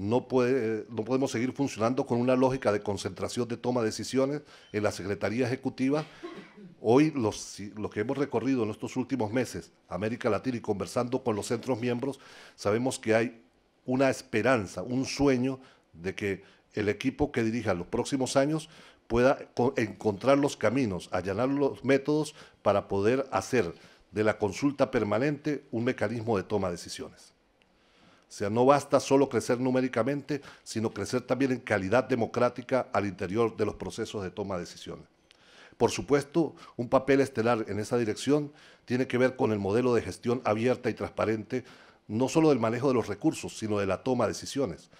No, puede, no podemos seguir funcionando con una lógica de concentración de toma de decisiones en la Secretaría Ejecutiva. Hoy, los, que hemos recorrido en estos últimos meses América Latina y conversando con los centros miembros, sabemos que hay una esperanza, un sueño de que el equipo que dirija los próximos años pueda encontrar los caminos, allanar los métodos para poder hacer de la consulta permanente un mecanismo de toma de decisiones sea, no basta solo crecer numéricamente, sino crecer también en calidad democrática al interior de los procesos de toma de decisiones. Por supuesto, un papel estelar en esa dirección tiene que ver con el modelo de gestión abierta y transparente, no solo del manejo de los recursos, sino de la toma de decisiones.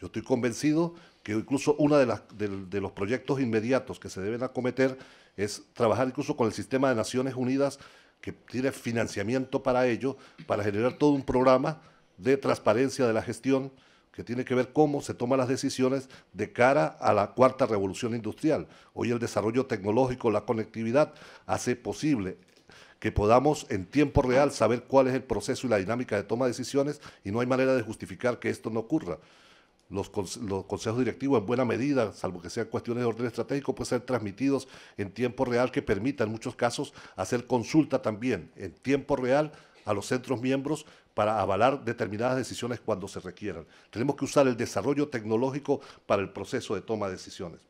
Yo estoy convencido que incluso uno de, de, los proyectos inmediatos que se deben acometer es trabajar incluso con el sistema de Naciones Unidas que tiene financiamiento para ello, para generar todo un programa de transparencia de la gestión que tiene que ver cómo se toman las decisiones de cara a la cuarta revolución industrial. Hoy el desarrollo tecnológico, la conectividad, hace posible que podamos en tiempo real saber cuál es el proceso y la dinámica de toma de decisiones y no hay manera de justificar que esto no ocurra. Los, consejos directivos en buena medida, salvo que sean cuestiones de orden estratégico, pueden ser transmitidos en tiempo real que permita en muchos casos hacer consulta también en tiempo real a los centros miembros para avalar determinadas decisiones cuando se requieran. Tenemos que usar el desarrollo tecnológico para el proceso de toma de decisiones.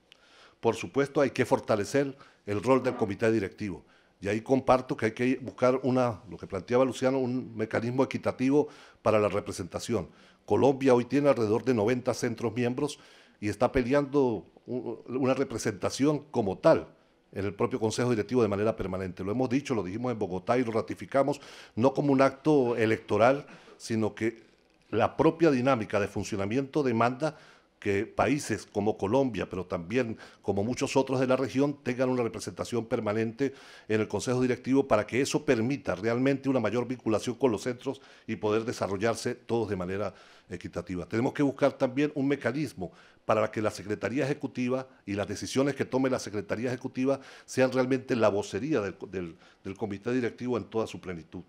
Por supuesto, hay que fortalecer el rol del comité directivo. Y ahí comparto que hay que buscar una, lo que planteaba Luciano, un mecanismo equitativo para la representación. Colombia hoy tiene alrededor de 90 centros miembros y está peleando una representación como tal en el propio Consejo Directivo de manera permanente. Lo hemos dicho, lo dijimos en Bogotá y lo ratificamos, no como un acto electoral, sino que la propia dinámica de funcionamiento demanda que países como Colombia, pero también como muchos otros de la región, tengan una representación permanente en el Consejo Directivo para que eso permita realmente una mayor vinculación con los centros y poder desarrollarse todos de manera equitativa. Tenemos que buscar también un mecanismo para que la Secretaría Ejecutiva y las decisiones que tome la Secretaría Ejecutiva sean realmente la vocería del, Comité Directivo en toda su plenitud.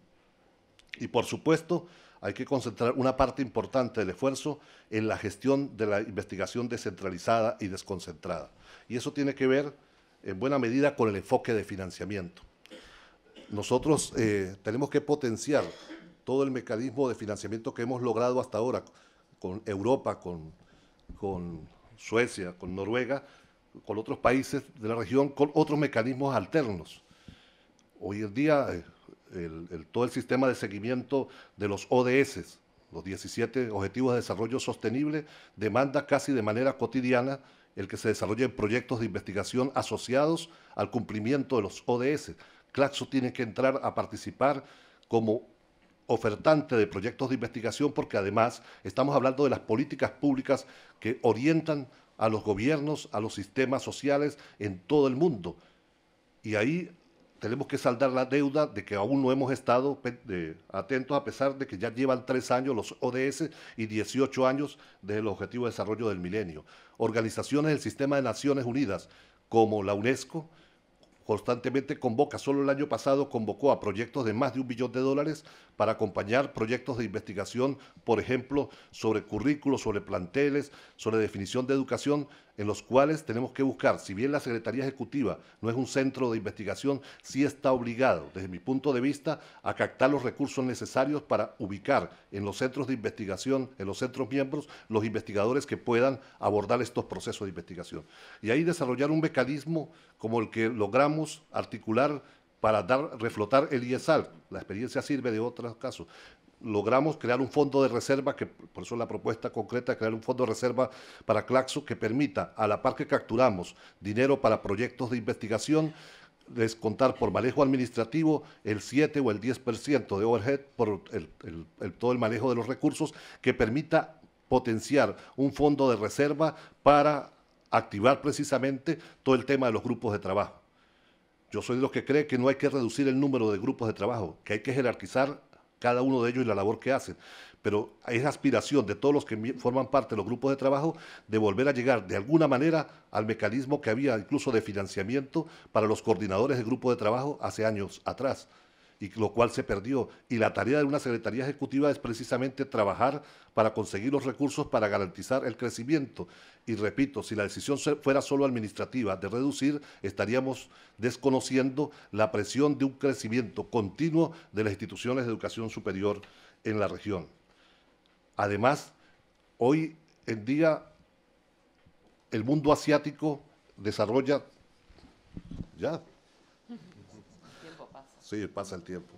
Y por supuesto, hay que concentrar una parte importante del esfuerzo en la gestión de la investigación descentralizada y desconcentrada. Y eso tiene que ver en buena medida con el enfoque de financiamiento. Nosotros eh, tenemos que potenciar todo el mecanismo de financiamiento que hemos logrado hasta ahora con Europa, con, con Suecia, con Noruega, con otros países de la región, con otros mecanismos alternos. Hoy en día... Eh, todo el sistema de seguimiento de los ODS, los 17 Objetivos de Desarrollo Sostenible, demanda casi de manera cotidiana el que se desarrollen proyectos de investigación asociados al cumplimiento de los ODS. Claxo tiene que entrar a participar como ofertante de proyectos de investigación porque además estamos hablando de las políticas públicas que orientan a los gobiernos, a los sistemas sociales en todo el mundo. Y ahí tenemos que saldar la deuda de que aún no hemos estado atentos a pesar de que ya llevan tres años los ODS y 18 años desde Objetivo de Desarrollo del Milenio. Organizaciones del Sistema de Naciones Unidas como la UNESCO constantemente convoca, solo el año pasado convocó a proyectos de más de un billón de dólares para acompañar proyectos de investigación, por ejemplo, sobre currículos, sobre planteles, sobre definición de educación en los cuales tenemos que buscar, si bien la Secretaría Ejecutiva no es un centro de investigación, sí está obligado, desde mi punto de vista, a captar los recursos necesarios para ubicar en los centros de investigación, en los centros miembros, los investigadores que puedan abordar estos procesos de investigación. Y ahí desarrollar un mecanismo como el que logramos articular para dar, reflotar el IESAL. La experiencia sirve de otros casos logramos crear un fondo de reserva, que por eso la propuesta concreta, crear un fondo de reserva para Claxo que permita, a la par que capturamos dinero para proyectos de investigación, descontar por manejo administrativo el 7 o el 10% de overhead por todo el manejo de los recursos que permita potenciar un fondo de reserva para activar precisamente todo el tema de los grupos de trabajo. Yo soy de los que cree que no hay que reducir el número de grupos de trabajo, que hay que jerarquizar cada uno de ellos y la labor que hacen. Pero es aspiración de todos los que forman parte de los grupos de trabajo de volver a llegar de alguna manera al mecanismo que había incluso de financiamiento para los coordinadores de grupo de trabajo hace años atrás y lo cual se perdió. Y la tarea de una Secretaría Ejecutiva es precisamente trabajar para conseguir los recursos para garantizar el crecimiento. Y repito, si la decisión fuera solo administrativa de reducir, estaríamos desconociendo la presión de un crecimiento continuo de las instituciones de educación superior en la región. Además, hoy en día el mundo asiático desarrolla ya Sí, pasa el tiempo.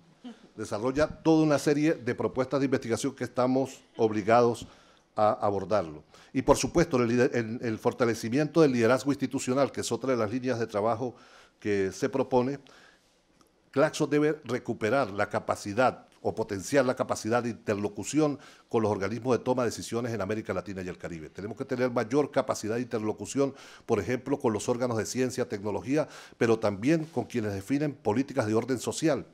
Desarrolla toda una serie de propuestas de investigación que estamos obligados a abordarlo. Y por supuesto, el, fortalecimiento del liderazgo institucional, que es otra de las líneas de trabajo que se propone, Claxo debe recuperar la capacidad o potenciar la capacidad de interlocución con los organismos de toma de decisiones en América Latina y el Caribe. Tenemos que tener mayor capacidad de interlocución, por ejemplo, con los órganos de ciencia, tecnología, pero también con quienes definen políticas de orden social.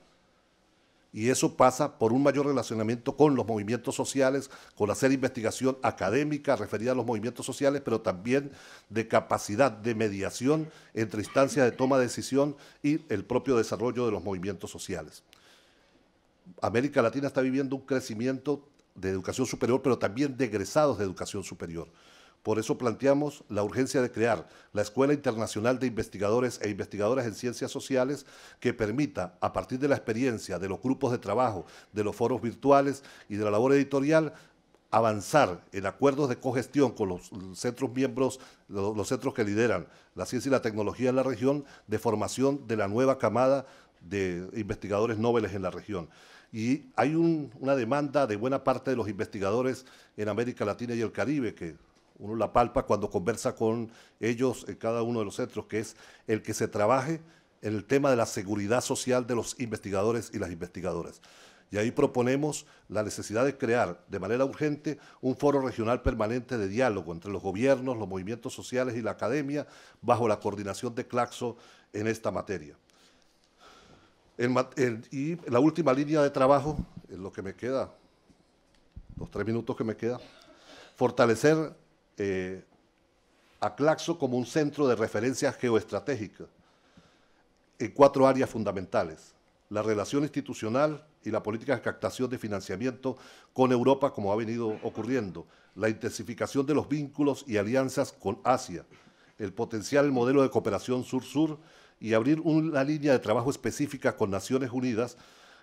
Y eso pasa por un mayor relacionamiento con los movimientos sociales, con hacer investigación académica referida a los movimientos sociales, pero también de capacidad de mediación entre instancias de toma de decisión y el propio desarrollo de los movimientos sociales. América Latina está viviendo un crecimiento de educación superior, pero también de egresados de educación superior. Por eso planteamos la urgencia de crear la Escuela Internacional de Investigadores e Investigadoras en Ciencias Sociales que permita, a partir de la experiencia, de los grupos de trabajo, de los foros virtuales y de la labor editorial, avanzar en acuerdos de cogestión con los centros miembros, los, centros que lideran la ciencia y la tecnología en la región, de formación de la nueva camada de investigadores nobles en la región y hay una demanda de buena parte de los investigadores en América Latina y el Caribe que uno la palpa cuando conversa con ellos en cada uno de los centros, que es el que se trabaje en el tema de la seguridad social de los investigadores y las investigadoras. Y ahí proponemos la necesidad de crear de manera urgente un foro regional permanente de diálogo entre los gobiernos, los movimientos sociales y la academia bajo la coordinación de Claxo en esta materia y la última línea de trabajo, en lo que me queda, los tres minutos que me quedan, fortalecer eh, a Claxo como un centro de referencia geoestratégica en cuatro áreas fundamentales. La relación institucional y la política de captación de financiamiento con Europa, como ha venido ocurriendo. La intensificación de los vínculos y alianzas con Asia. El potencial modelo de cooperación sur-sur y abrir una línea de trabajo específica con Naciones Unidas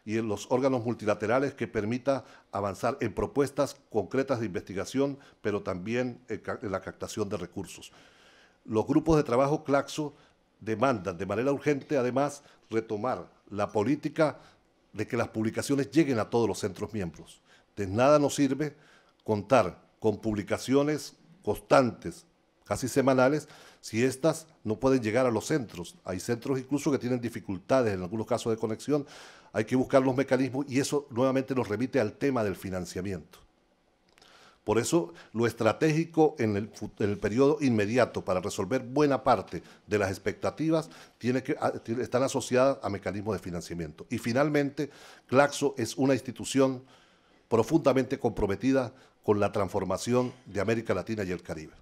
y en los órganos multilaterales que permita avanzar en propuestas concretas de investigación, pero también en la captación de recursos. Los grupos de trabajo Claxo demandan de manera urgente, además, retomar la política de que las publicaciones lleguen a todos los centros miembros. De nada nos sirve contar con publicaciones constantes casi semanales, si estas no pueden llegar a los centros. Hay centros incluso que tienen dificultades en algunos casos de conexión, hay que buscar los mecanismos y eso nuevamente nos remite al tema del financiamiento. Por eso, lo estratégico en el, periodo inmediato para resolver buena parte de las expectativas tiene que, ah, están asociadas a mecanismos de financiamiento. Y finalmente, Claxo es una institución profundamente comprometida con la transformación de América Latina y el Caribe.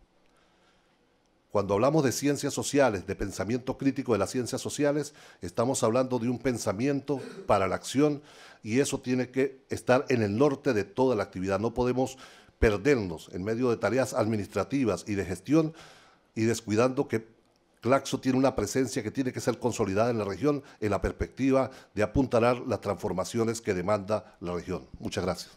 Cuando hablamos de ciencias sociales, de pensamiento crítico de las ciencias sociales, estamos hablando de un pensamiento para la acción y eso tiene que estar en el norte de toda la actividad. No podemos perdernos en medio de tareas administrativas y de gestión y descuidando que Claxo tiene una presencia que tiene que ser consolidada en la región en la perspectiva de apuntalar las transformaciones que demanda la región. Muchas gracias.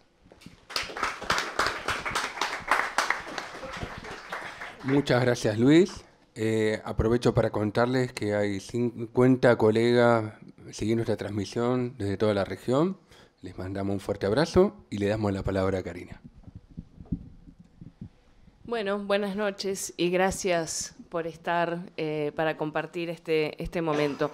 Muchas gracias Luis. Eh, aprovecho para contarles que hay 50 colegas siguiendo esta transmisión desde toda la región. Les mandamos un fuerte abrazo y le damos la palabra a Karina. Bueno, buenas noches y gracias por estar eh, para compartir este, este momento.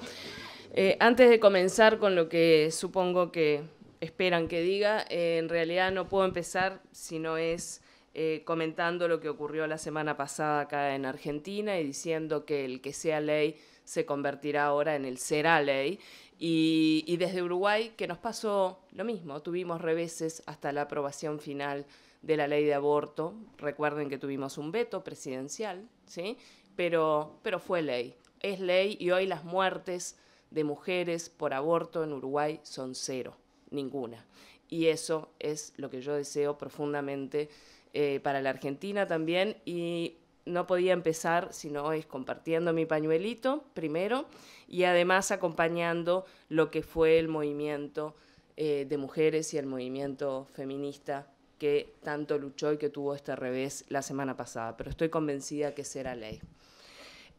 Eh, antes de comenzar con lo que supongo que esperan que diga, en realidad no puedo empezar si no es eh, comentando lo que ocurrió la semana pasada acá en Argentina y diciendo que el que sea ley se convertirá ahora en el será ley. Y, desde Uruguay, que nos pasó lo mismo, tuvimos reveses hasta la aprobación final de la ley de aborto. Recuerden que tuvimos un veto presidencial, ¿sí? Pero, pero fue ley. Es ley y hoy las muertes de mujeres por aborto en Uruguay son cero, ninguna. Y eso es lo que yo deseo profundamente eh, para la Argentina también y no podía empezar si no es compartiendo mi pañuelito primero y además acompañando lo que fue el movimiento eh, de mujeres y el movimiento feminista que tanto luchó y que tuvo este revés la semana pasada, pero estoy convencida que será ley.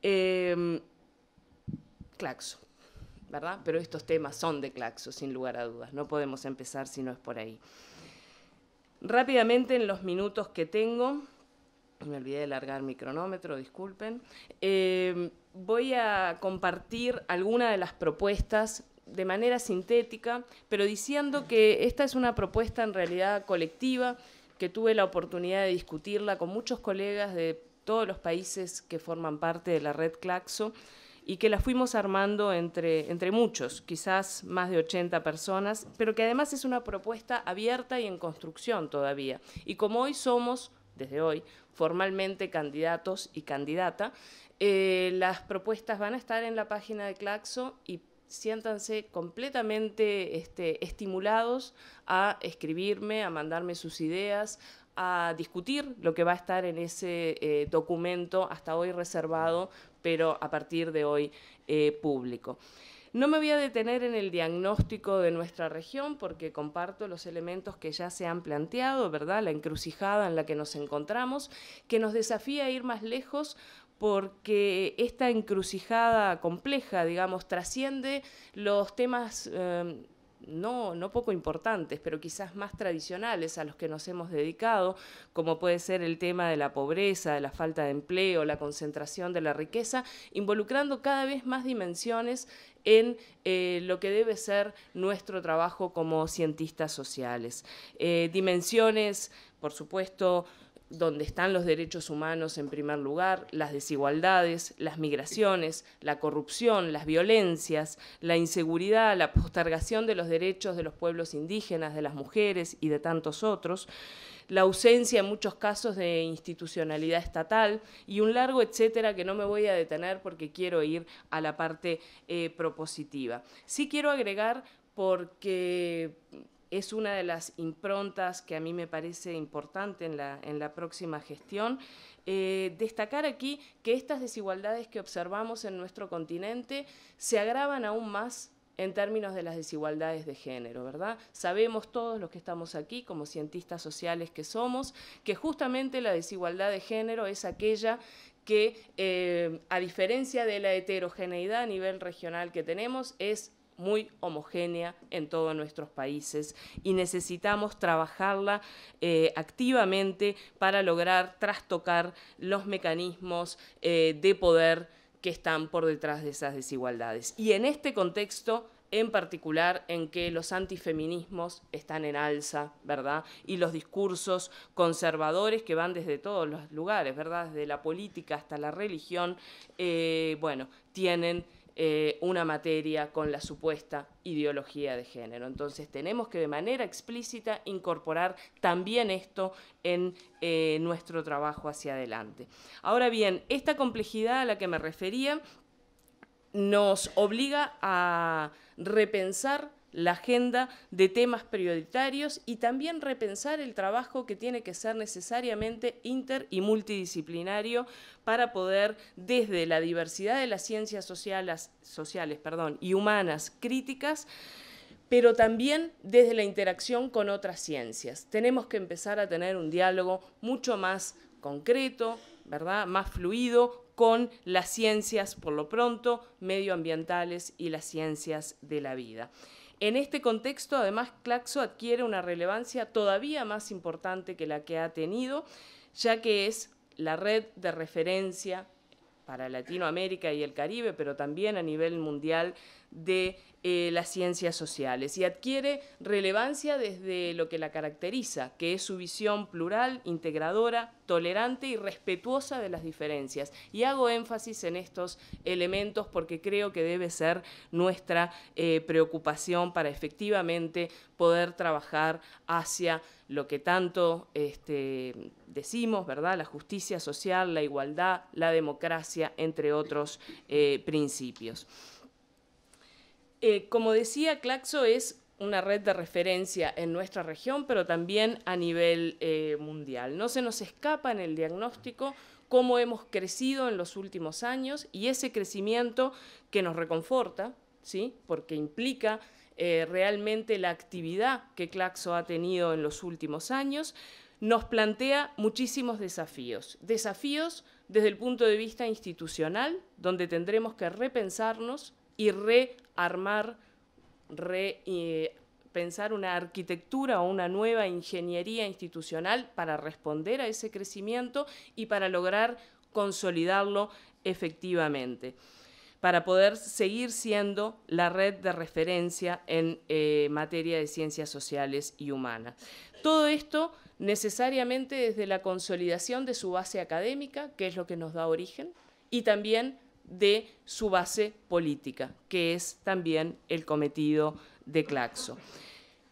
Em, claxo, ¿verdad? Pero estos temas son de Claxo, sin lugar a dudas, no podemos empezar si no es por ahí. Rápidamente, en los minutos que tengo, me olvidé de largar mi cronómetro, disculpen, eh, voy a compartir algunas de las propuestas de manera sintética, pero diciendo que esta es una propuesta en realidad colectiva, que tuve la oportunidad de discutirla con muchos colegas de todos los países que forman parte de la red Claxo y que la fuimos armando entre, entre muchos, quizás más de 80 personas, pero que además es una propuesta abierta y en construcción todavía. Y como hoy somos, desde hoy, formalmente candidatos y candidata, eh, las propuestas van a estar en la página de Claxo y siéntanse completamente este, estimulados a escribirme, a mandarme sus ideas, a discutir lo que va a estar en ese eh, documento hasta hoy reservado pero a partir de hoy eh, público. No me voy a detener en el diagnóstico de nuestra región porque comparto los elementos que ya se han planteado, ¿verdad? La encrucijada en la que nos encontramos, que nos desafía a ir más lejos porque esta encrucijada compleja, digamos, trasciende los temas eh, no, no poco importantes, pero quizás más tradicionales a los que nos hemos dedicado, como puede ser el tema de la pobreza, de la falta de empleo, la concentración de la riqueza, involucrando cada vez más dimensiones en eh, lo que debe ser nuestro trabajo como cientistas sociales. Eh, dimensiones, por supuesto, donde están los derechos humanos en primer lugar, las desigualdades, las migraciones, la corrupción, las violencias, la inseguridad, la postergación de los derechos de los pueblos indígenas, de las mujeres y de tantos otros, la ausencia en muchos casos de institucionalidad estatal y un largo etcétera que no me voy a detener porque quiero ir a la parte eh, propositiva. Sí quiero agregar porque es una de las improntas que a mí me parece importante en la, en la próxima gestión. Eh, destacar aquí que estas desigualdades que observamos en nuestro continente se agravan aún más en términos de las desigualdades de género, ¿verdad? Sabemos todos los que estamos aquí, como cientistas sociales que somos, que justamente la desigualdad de género es aquella que, eh, a diferencia de la heterogeneidad a nivel regional que tenemos, es muy homogénea en todos nuestros países y necesitamos trabajarla eh, activamente para lograr trastocar los mecanismos eh, de poder que están por detrás de esas desigualdades. Y en este contexto en particular en que los antifeminismos están en alza, ¿verdad? Y los discursos conservadores que van desde todos los lugares, ¿verdad? Desde la política hasta la religión, eh, bueno, tienen eh, una materia con la supuesta ideología de género. Entonces tenemos que de manera explícita incorporar también esto en eh, nuestro trabajo hacia adelante. Ahora bien, esta complejidad a la que me refería nos obliga a repensar la agenda de temas prioritarios y también repensar el trabajo que tiene que ser necesariamente inter y multidisciplinario para poder, desde la diversidad de las ciencias sociales, sociales y humanas críticas, pero también desde la interacción con otras ciencias. Tenemos que empezar a tener un diálogo mucho más concreto, ¿verdad? más fluido, con las ciencias, por lo pronto, medioambientales y las ciencias de la vida. En este contexto, además, Claxo adquiere una relevancia todavía más importante que la que ha tenido, ya que es la red de referencia para Latinoamérica y el Caribe, pero también a nivel mundial de eh, las ciencias sociales y adquiere relevancia desde lo que la caracteriza, que es su visión plural, integradora, tolerante y respetuosa de las diferencias. Y hago énfasis en estos elementos porque creo que debe ser nuestra eh, preocupación para efectivamente poder trabajar hacia lo que tanto este, decimos, ¿verdad? La justicia social, la igualdad, la democracia, entre otros eh, principios. Eh, como decía, Claxo es una red de referencia en nuestra región, pero también a nivel eh, mundial. No se nos escapa en el diagnóstico cómo hemos crecido en los últimos años y ese crecimiento que nos reconforta, ¿sí? porque implica eh, realmente la actividad que Claxo ha tenido en los últimos años, nos plantea muchísimos desafíos. Desafíos desde el punto de vista institucional, donde tendremos que repensarnos y re armar, eh, pensar una arquitectura o una nueva ingeniería institucional para responder a ese crecimiento y para lograr consolidarlo efectivamente para poder seguir siendo la red de referencia en eh, materia de ciencias sociales y humanas. Todo esto necesariamente desde la consolidación de su base académica, que es lo que nos da origen, y también de su base política, que es también el cometido de Claxo.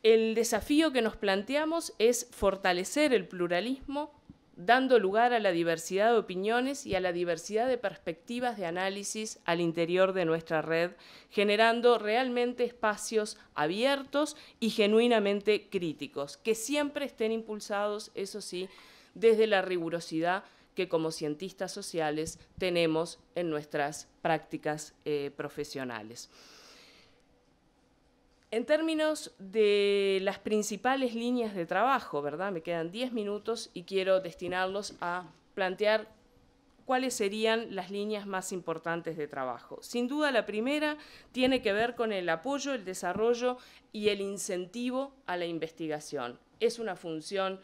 El desafío que nos planteamos es fortalecer el pluralismo dando lugar a la diversidad de opiniones y a la diversidad de perspectivas de análisis al interior de nuestra red, generando realmente espacios abiertos y genuinamente críticos, que siempre estén impulsados, eso sí, desde la rigurosidad que como cientistas sociales tenemos en nuestras prácticas eh, profesionales. En términos de las principales líneas de trabajo, ¿verdad? Me quedan 10 minutos y quiero destinarlos a plantear cuáles serían las líneas más importantes de trabajo. Sin duda, la primera tiene que ver con el apoyo, el desarrollo y el incentivo a la investigación. Es una función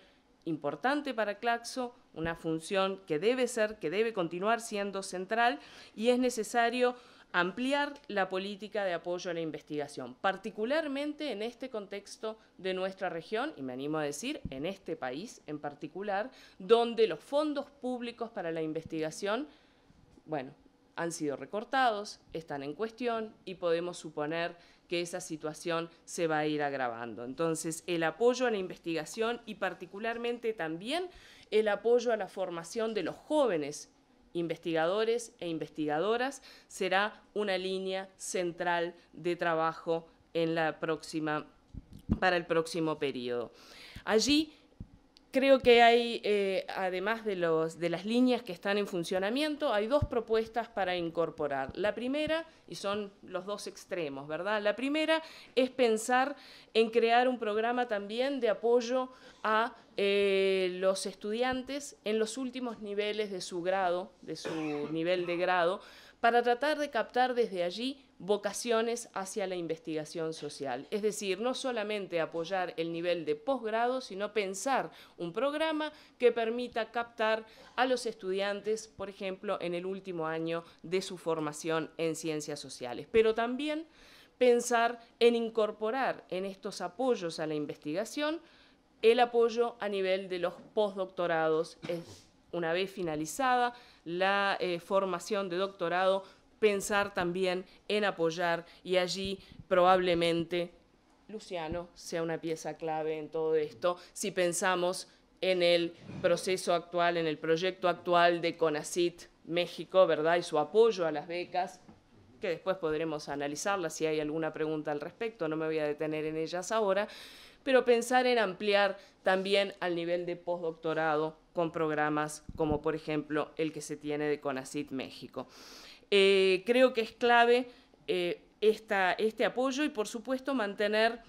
importante para Claxo, una función que debe ser, que debe continuar siendo central y es necesario ampliar la política de apoyo a la investigación, particularmente en este contexto de nuestra región, y me animo a decir, en este país en particular, donde los fondos públicos para la investigación, bueno, han sido recortados, están en cuestión y podemos suponer que esa situación se va a ir agravando. Entonces, el apoyo a la investigación y particularmente también el apoyo a la formación de los jóvenes investigadores e investigadoras será una línea central de trabajo en la próxima, para el próximo periodo. Allí Creo que hay, eh, además de, las líneas que están en funcionamiento, hay dos propuestas para incorporar. La primera, y son los dos extremos, ¿verdad? La primera es pensar en crear un programa también de apoyo a eh, los estudiantes en los últimos niveles de su grado, de su nivel de grado, para tratar de captar desde allí vocaciones hacia la investigación social. Es decir, no solamente apoyar el nivel de posgrado, sino pensar un programa que permita captar a los estudiantes, por ejemplo, en el último año de su formación en ciencias sociales. Pero también pensar en incorporar en estos apoyos a la investigación el apoyo a nivel de los postdoctorados. una vez finalizada la eh, formación de doctorado, pensar también en apoyar y allí probablemente Luciano sea una pieza clave en todo esto, si pensamos en el proceso actual, en el proyecto actual de CONACIT México, ¿verdad? Y su apoyo a las becas, que después podremos analizarlas si hay alguna pregunta al respecto, no me voy a detener en ellas ahora, pero pensar en ampliar también al nivel de postdoctorado con programas como por ejemplo el que se tiene de CONACIT México. Eh, creo que es clave eh, este apoyo y, por supuesto, mantener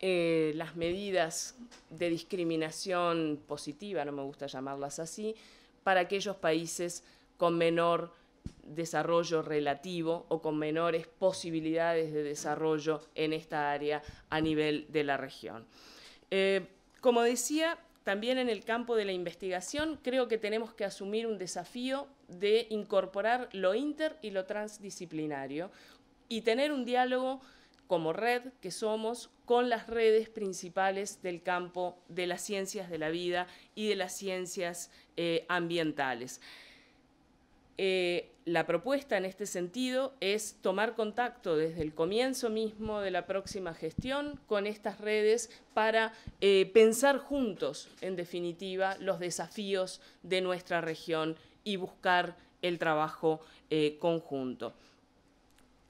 eh, las medidas de discriminación positiva, no me gusta llamarlas así, para aquellos países con menor desarrollo relativo o con menores posibilidades de desarrollo en esta área a nivel de la región. como decía, también en el campo de la investigación creo que tenemos que asumir un desafío de incorporar lo inter y lo transdisciplinario y tener un diálogo como red que somos con las redes principales del campo de las ciencias de la vida y de las ciencias eh, ambientales. Eh, la propuesta en este sentido es tomar contacto desde el comienzo mismo de la próxima gestión con estas redes para eh, pensar juntos, en definitiva, los desafíos de nuestra región y buscar el trabajo eh, conjunto.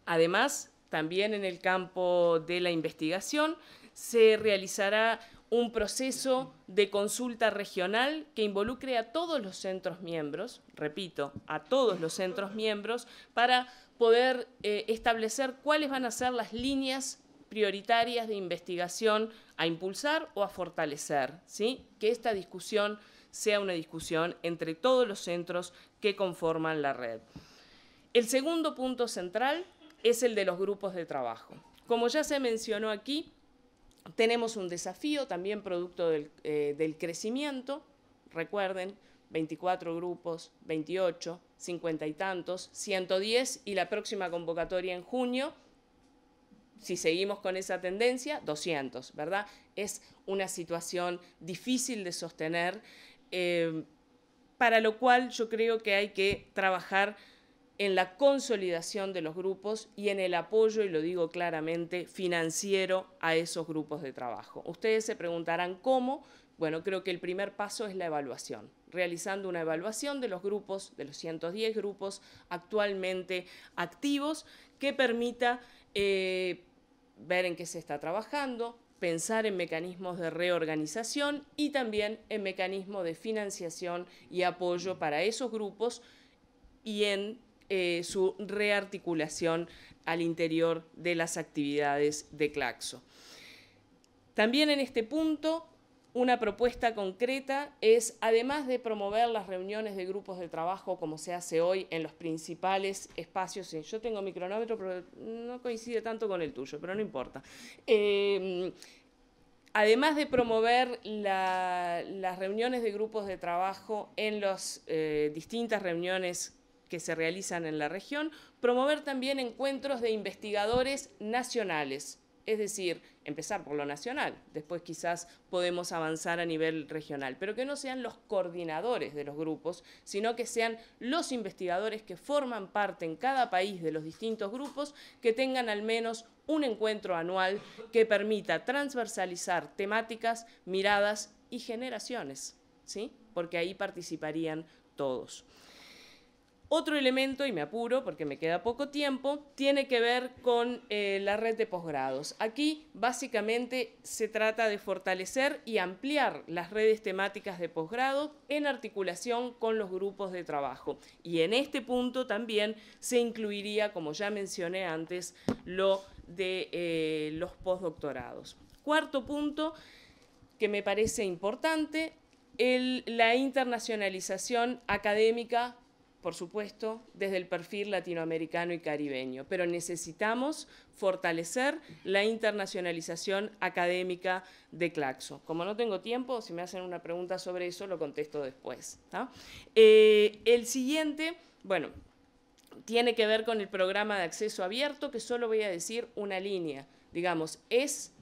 Además, también en el campo de la investigación se realizará un proceso de consulta regional que involucre a todos los centros miembros, repito, a todos los centros miembros, para poder eh, establecer cuáles van a ser las líneas prioritarias de investigación a impulsar o a fortalecer, ¿sí? que esta discusión sea una discusión entre todos los centros que conforman la red. El segundo punto central es el de los grupos de trabajo. Como ya se mencionó aquí, tenemos un desafío también producto del, eh, crecimiento, recuerden, 24 grupos, 28, 50 y tantos, 110 y la próxima convocatoria en junio, si seguimos con esa tendencia, 200, ¿verdad? Es una situación difícil de sostener, eh, para lo cual yo creo que hay que trabajar en la consolidación de los grupos y en el apoyo, y lo digo claramente, financiero a esos grupos de trabajo. Ustedes se preguntarán cómo. Bueno, creo que el primer paso es la evaluación, realizando una evaluación de los grupos, de los 110 grupos actualmente activos, que permita eh, ver en qué se está trabajando, pensar en mecanismos de reorganización y también en mecanismos de financiación y apoyo para esos grupos y en eh, su rearticulación al interior de las actividades de Claxo. También en este punto, una propuesta concreta es, además de promover las reuniones de grupos de trabajo como se hace hoy en los principales espacios, yo tengo mi cronómetro, pero no coincide tanto con el tuyo, pero no importa. Em, además de promover las reuniones de grupos de trabajo en las eh, distintas reuniones que se realizan en la región, promover también encuentros de investigadores nacionales, es decir, empezar por lo nacional, después quizás podemos avanzar a nivel regional, pero que no sean los coordinadores de los grupos, sino que sean los investigadores que forman parte en cada país de los distintos grupos, que tengan al menos un encuentro anual que permita transversalizar temáticas, miradas y generaciones, ¿sí? porque ahí participarían todos. Otro elemento, y me apuro porque me queda poco tiempo, tiene que ver con eh, la red de posgrados. Aquí básicamente se trata de fortalecer y ampliar las redes temáticas de posgrado en articulación con los grupos de trabajo. Y en este punto también se incluiría, como ya mencioné antes, lo de eh, los postdoctorados. Cuarto punto que me parece importante, la internacionalización académica por supuesto, desde el perfil latinoamericano y caribeño, pero necesitamos fortalecer la internacionalización académica de Claxo. Como no tengo tiempo, si me hacen una pregunta sobre eso, lo contesto después. Eh, el siguiente, bueno, tiene que ver con el programa de acceso abierto, que solo voy a decir una línea, digamos, es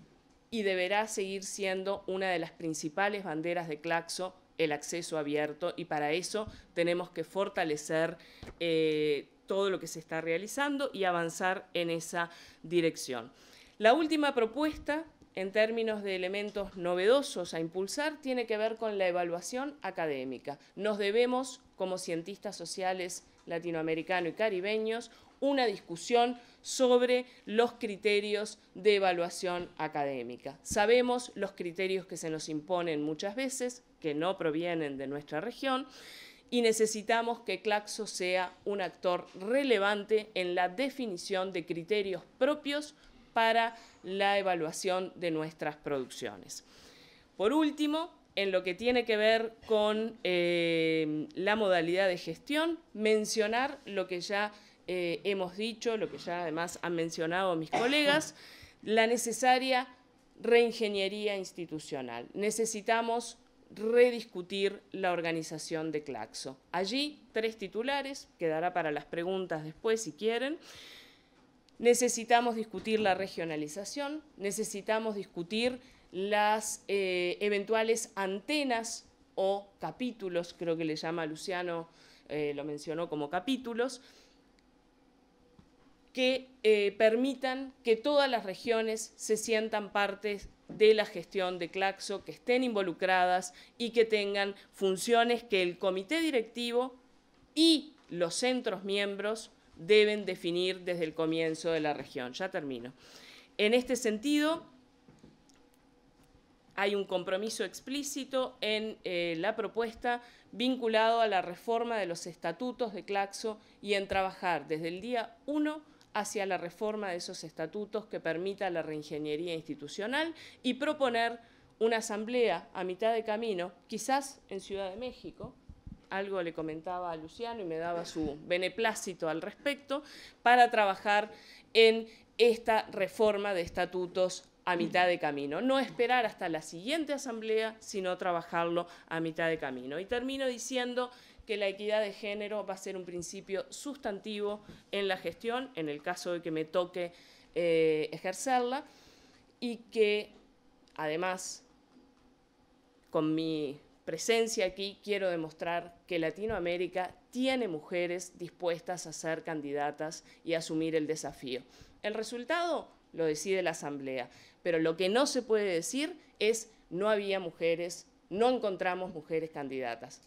y deberá seguir siendo una de las principales banderas de Claxo el acceso abierto y para eso tenemos que fortalecer eh, todo lo que se está realizando y avanzar en esa dirección. La última propuesta en términos de elementos novedosos a impulsar tiene que ver con la evaluación académica. Nos debemos, como cientistas sociales latinoamericanos y caribeños, una discusión sobre los criterios de evaluación académica. Sabemos los criterios que se nos imponen muchas veces, que no provienen de nuestra región y necesitamos que Claxo sea un actor relevante en la definición de criterios propios para la evaluación de nuestras producciones. Por último, en lo que tiene que ver con eh, la modalidad de gestión, mencionar lo que ya eh, hemos dicho, lo que ya además han mencionado mis colegas, la necesaria reingeniería institucional. Necesitamos rediscutir la organización de Claxo. Allí, tres titulares, quedará para las preguntas después si quieren. Necesitamos discutir la regionalización, necesitamos discutir las eh, eventuales antenas o capítulos, creo que le llama Luciano, eh, lo mencionó como capítulos, que eh, permitan que todas las regiones se sientan partes de la gestión de Claxo, que estén involucradas y que tengan funciones que el comité directivo y los centros miembros deben definir desde el comienzo de la región. Ya termino. En este sentido, hay un compromiso explícito en eh, la propuesta vinculado a la reforma de los estatutos de Claxo y en trabajar desde el día 1 hacia la reforma de esos estatutos que permita la reingeniería institucional y proponer una asamblea a mitad de camino, quizás en Ciudad de México, algo le comentaba a Luciano y me daba su beneplácito al respecto, para trabajar en esta reforma de estatutos a mitad de camino. No esperar hasta la siguiente asamblea, sino trabajarlo a mitad de camino. Y termino diciendo que la equidad de género va a ser un principio sustantivo en la gestión, en el caso de que me toque eh, ejercerla, y que además con mi presencia aquí quiero demostrar que Latinoamérica tiene mujeres dispuestas a ser candidatas y a asumir el desafío. El resultado lo decide la Asamblea, pero lo que no se puede decir es no había mujeres, no encontramos mujeres candidatas.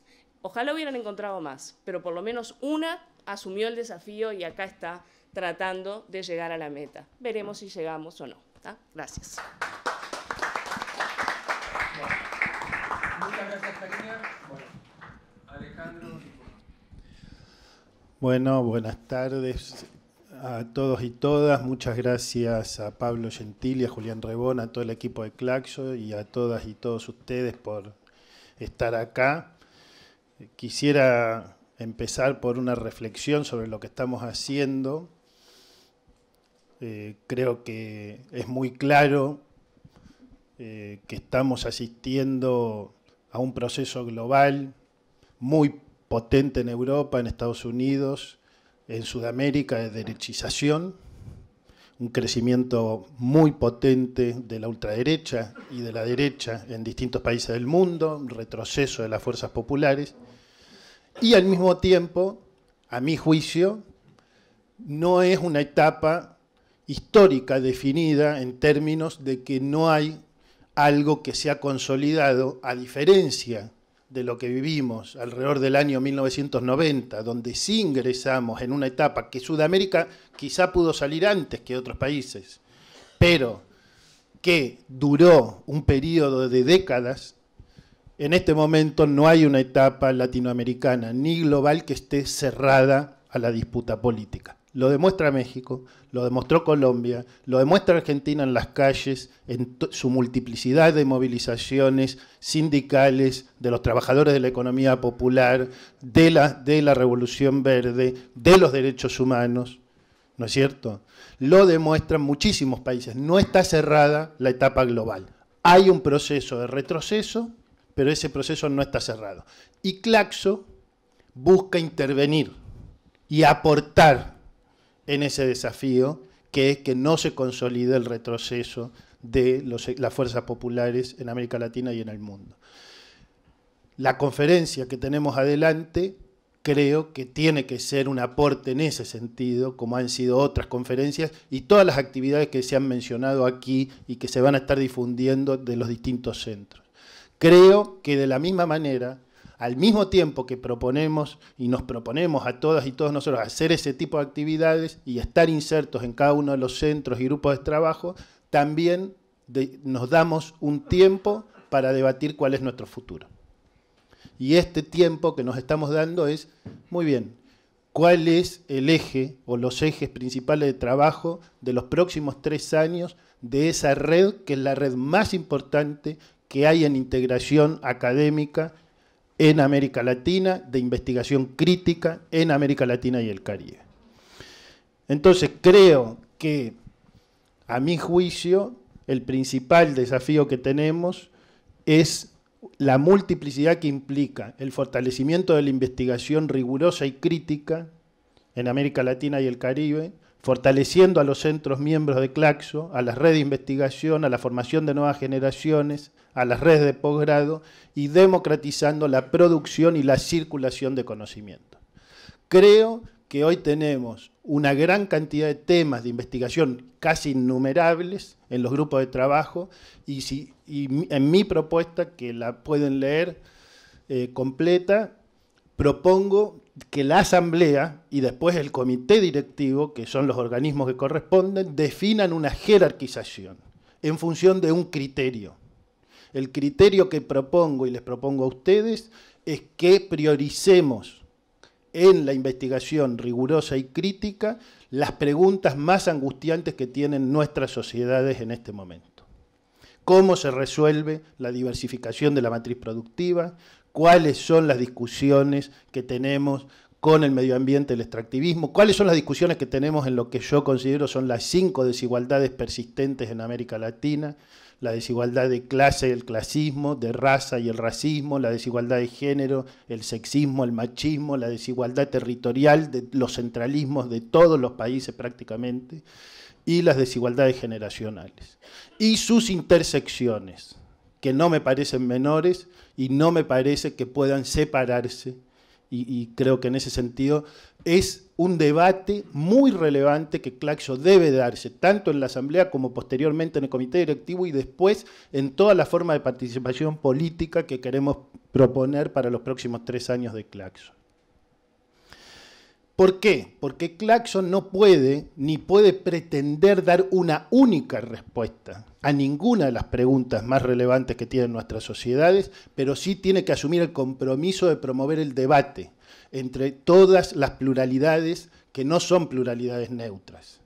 Ojalá hubieran encontrado más, pero por lo menos una asumió el desafío y acá está tratando de llegar a la meta. Veremos si llegamos o no. Gracias. Muchas gracias, Tania. Bueno, Alejandro. Bueno, buenas tardes a todos y todas. Muchas gracias a Pablo Gentili, a Julián Rebón, a todo el equipo de Claxo y a todas y todos ustedes por estar acá. Quisiera empezar por una reflexión sobre lo que estamos haciendo. Eh, creo que es muy claro eh, que estamos asistiendo a un proceso global muy potente en Europa, en Estados Unidos, en Sudamérica de derechización, un crecimiento muy potente de la ultraderecha y de la derecha en distintos países del mundo, un retroceso de las fuerzas populares. Y al mismo tiempo, a mi juicio, no es una etapa histórica definida en términos de que no hay algo que se ha consolidado, a diferencia de lo que vivimos alrededor del año 1990, donde sí ingresamos en una etapa que Sudamérica quizá pudo salir antes que otros países, pero que duró un periodo de décadas en este momento no hay una etapa latinoamericana ni global que esté cerrada a la disputa política. Lo demuestra México, lo demostró Colombia, lo demuestra Argentina en las calles, en su multiplicidad de movilizaciones sindicales, de los trabajadores de la economía popular, de la, de la revolución verde, de los derechos humanos, ¿no es cierto? Lo demuestran muchísimos países. No está cerrada la etapa global. Hay un proceso de retroceso pero ese proceso no está cerrado. Y Claxo busca intervenir y aportar en ese desafío que es que no se consolide el retroceso de las fuerzas populares en América Latina y en el mundo. La conferencia que tenemos adelante creo que tiene que ser un aporte en ese sentido, como han sido otras conferencias y todas las actividades que se han mencionado aquí y que se van a estar difundiendo de los distintos centros. Creo que de la misma manera, al mismo tiempo que proponemos y nos proponemos a todas y todos nosotros hacer ese tipo de actividades y estar insertos en cada uno de los centros y grupos de trabajo, también nos damos un tiempo para debatir cuál es nuestro futuro. Y este tiempo que nos estamos dando es, muy bien, ¿cuál es el eje o los ejes principales de trabajo de los próximos tres años de esa red que es la red más importante, que hay en integración académica en América Latina, de investigación crítica en América Latina y el Caribe. Entonces creo que, a mi juicio, el principal desafío que tenemos es la multiplicidad que implica el fortalecimiento de la investigación rigurosa y crítica en América Latina y el Caribe, fortaleciendo a los centros miembros de Claxo, a las redes de investigación, a la formación de nuevas generaciones, a las redes de posgrado y democratizando la producción y la circulación de conocimiento. Creo que hoy tenemos una gran cantidad de temas de investigación casi innumerables en los grupos de trabajo y, si, en mi propuesta, que la pueden leer eh, completa, propongo que la asamblea y después el comité directivo, que son los organismos que corresponden, definan una jerarquización en función de un criterio. El criterio que propongo y les propongo a ustedes es que prioricemos en la investigación rigurosa y crítica las preguntas más angustiantes que tienen nuestras sociedades en este momento. ¿Cómo se resuelve la diversificación de la matriz productiva? cuáles son las discusiones que tenemos con el medio ambiente, el extractivismo, cuáles son las discusiones que tenemos en lo que yo considero son las cinco desigualdades persistentes en América Latina, la desigualdad de clase, y el clasismo, de raza y el racismo, la desigualdad de género, el sexismo, el machismo, la desigualdad territorial, de los centralismos de todos los países prácticamente, y las desigualdades generacionales, y sus intersecciones que no me parecen menores y no me parece que puedan separarse. Y, creo que en ese sentido es un debate muy relevante que Claxo debe darse, tanto en la Asamblea como posteriormente en el Comité Directivo y después en toda la forma de participación política que queremos proponer para los próximos tres años de Claxo. ¿Por qué? Porque Claxon no puede ni puede pretender dar una única respuesta a ninguna de las preguntas más relevantes que tienen nuestras sociedades, pero sí tiene que asumir el compromiso de promover el debate entre todas las pluralidades que no son pluralidades neutras,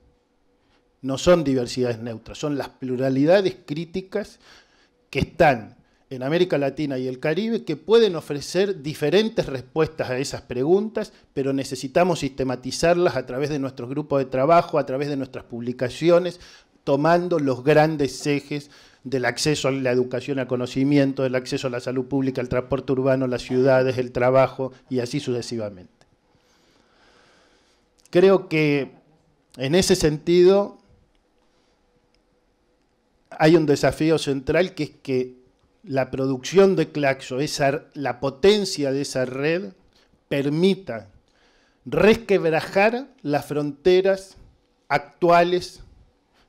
no son diversidades neutras, son las pluralidades críticas que están en América Latina y el Caribe que pueden ofrecer diferentes respuestas a esas preguntas, pero necesitamos sistematizarlas a través de nuestros grupos de trabajo, a través de nuestras publicaciones, tomando los grandes ejes del acceso a la educación, al conocimiento, del acceso a la salud pública, al transporte urbano, las ciudades, el trabajo y así sucesivamente. Creo que en ese sentido hay un desafío central que es que la producción de Claxo, esa, la potencia de esa red, permita resquebrajar las fronteras actuales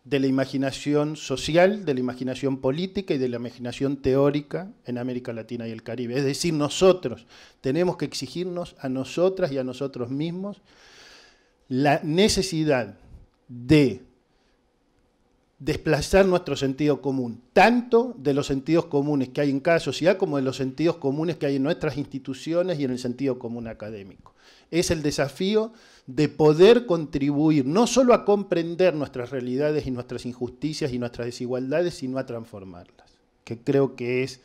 de la imaginación social, de la imaginación política y de la imaginación teórica en América Latina y el Caribe. Es decir, nosotros tenemos que exigirnos a nosotras y a nosotros mismos la necesidad de desplazar nuestro sentido común, tanto de los sentidos comunes que hay en cada sociedad como de los sentidos comunes que hay en nuestras instituciones y en el sentido común académico. Es el desafío de poder contribuir no solo a comprender nuestras realidades y nuestras injusticias y nuestras desigualdades, sino a transformarlas, que creo que es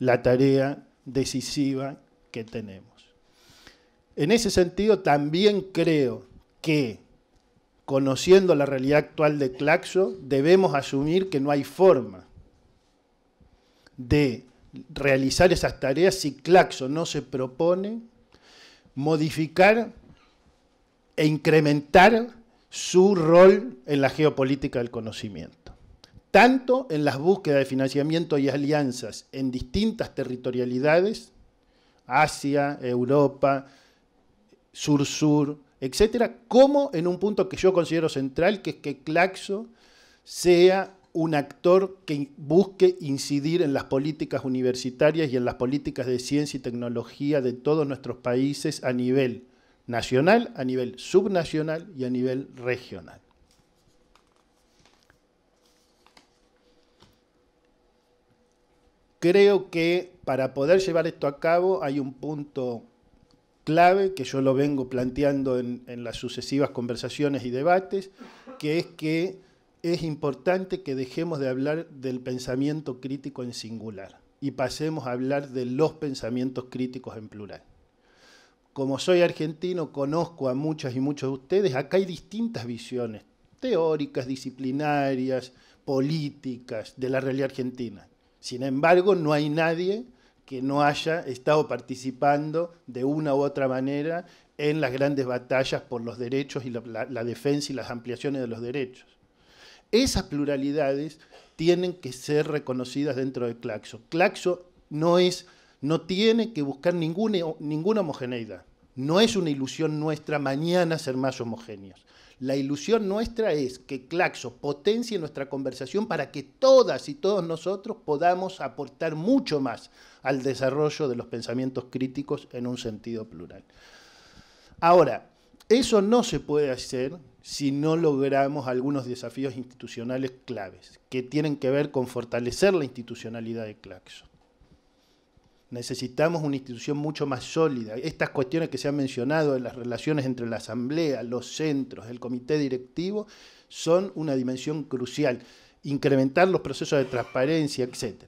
la tarea decisiva que tenemos. En ese sentido, también creo que conociendo la realidad actual de Claxo, debemos asumir que no hay forma de realizar esas tareas si Claxo no se propone modificar e incrementar su rol en la geopolítica del conocimiento, tanto en las búsquedas de financiamiento y alianzas en distintas territorialidades, Asia, Europa, Sur-Sur, etcétera, como en un punto que yo considero central, que es que Claxo sea un actor que busque incidir en las políticas universitarias y en las políticas de ciencia y tecnología de todos nuestros países a nivel nacional, a nivel subnacional y a nivel regional. Creo que para poder llevar esto a cabo hay un punto clave que yo lo vengo planteando en, las sucesivas conversaciones y debates, que es que es importante que dejemos de hablar del pensamiento crítico en singular y pasemos a hablar de los pensamientos críticos en plural. Como soy argentino, conozco a muchas y muchos de ustedes, acá hay distintas visiones teóricas, disciplinarias, políticas de la realidad argentina. Sin embargo, no hay nadie que no haya estado participando de una u otra manera en las grandes batallas por los derechos y la, defensa y las ampliaciones de los derechos. Esas pluralidades tienen que ser reconocidas dentro de Claxo. Claxo no es, no tiene que buscar ninguna, ninguna homogeneidad. No es una ilusión nuestra mañana ser más homogéneos. La ilusión nuestra es que Claxo potencie nuestra conversación para que todas y todos nosotros podamos aportar mucho más al desarrollo de los pensamientos críticos en un sentido plural. Ahora, eso no se puede hacer si no logramos algunos desafíos institucionales claves que tienen que ver con fortalecer la institucionalidad de Claxo Necesitamos una institución mucho más sólida. Estas cuestiones que se han mencionado en las relaciones entre la Asamblea, los centros, el comité directivo, son una dimensión crucial. Incrementar los procesos de transparencia, etc.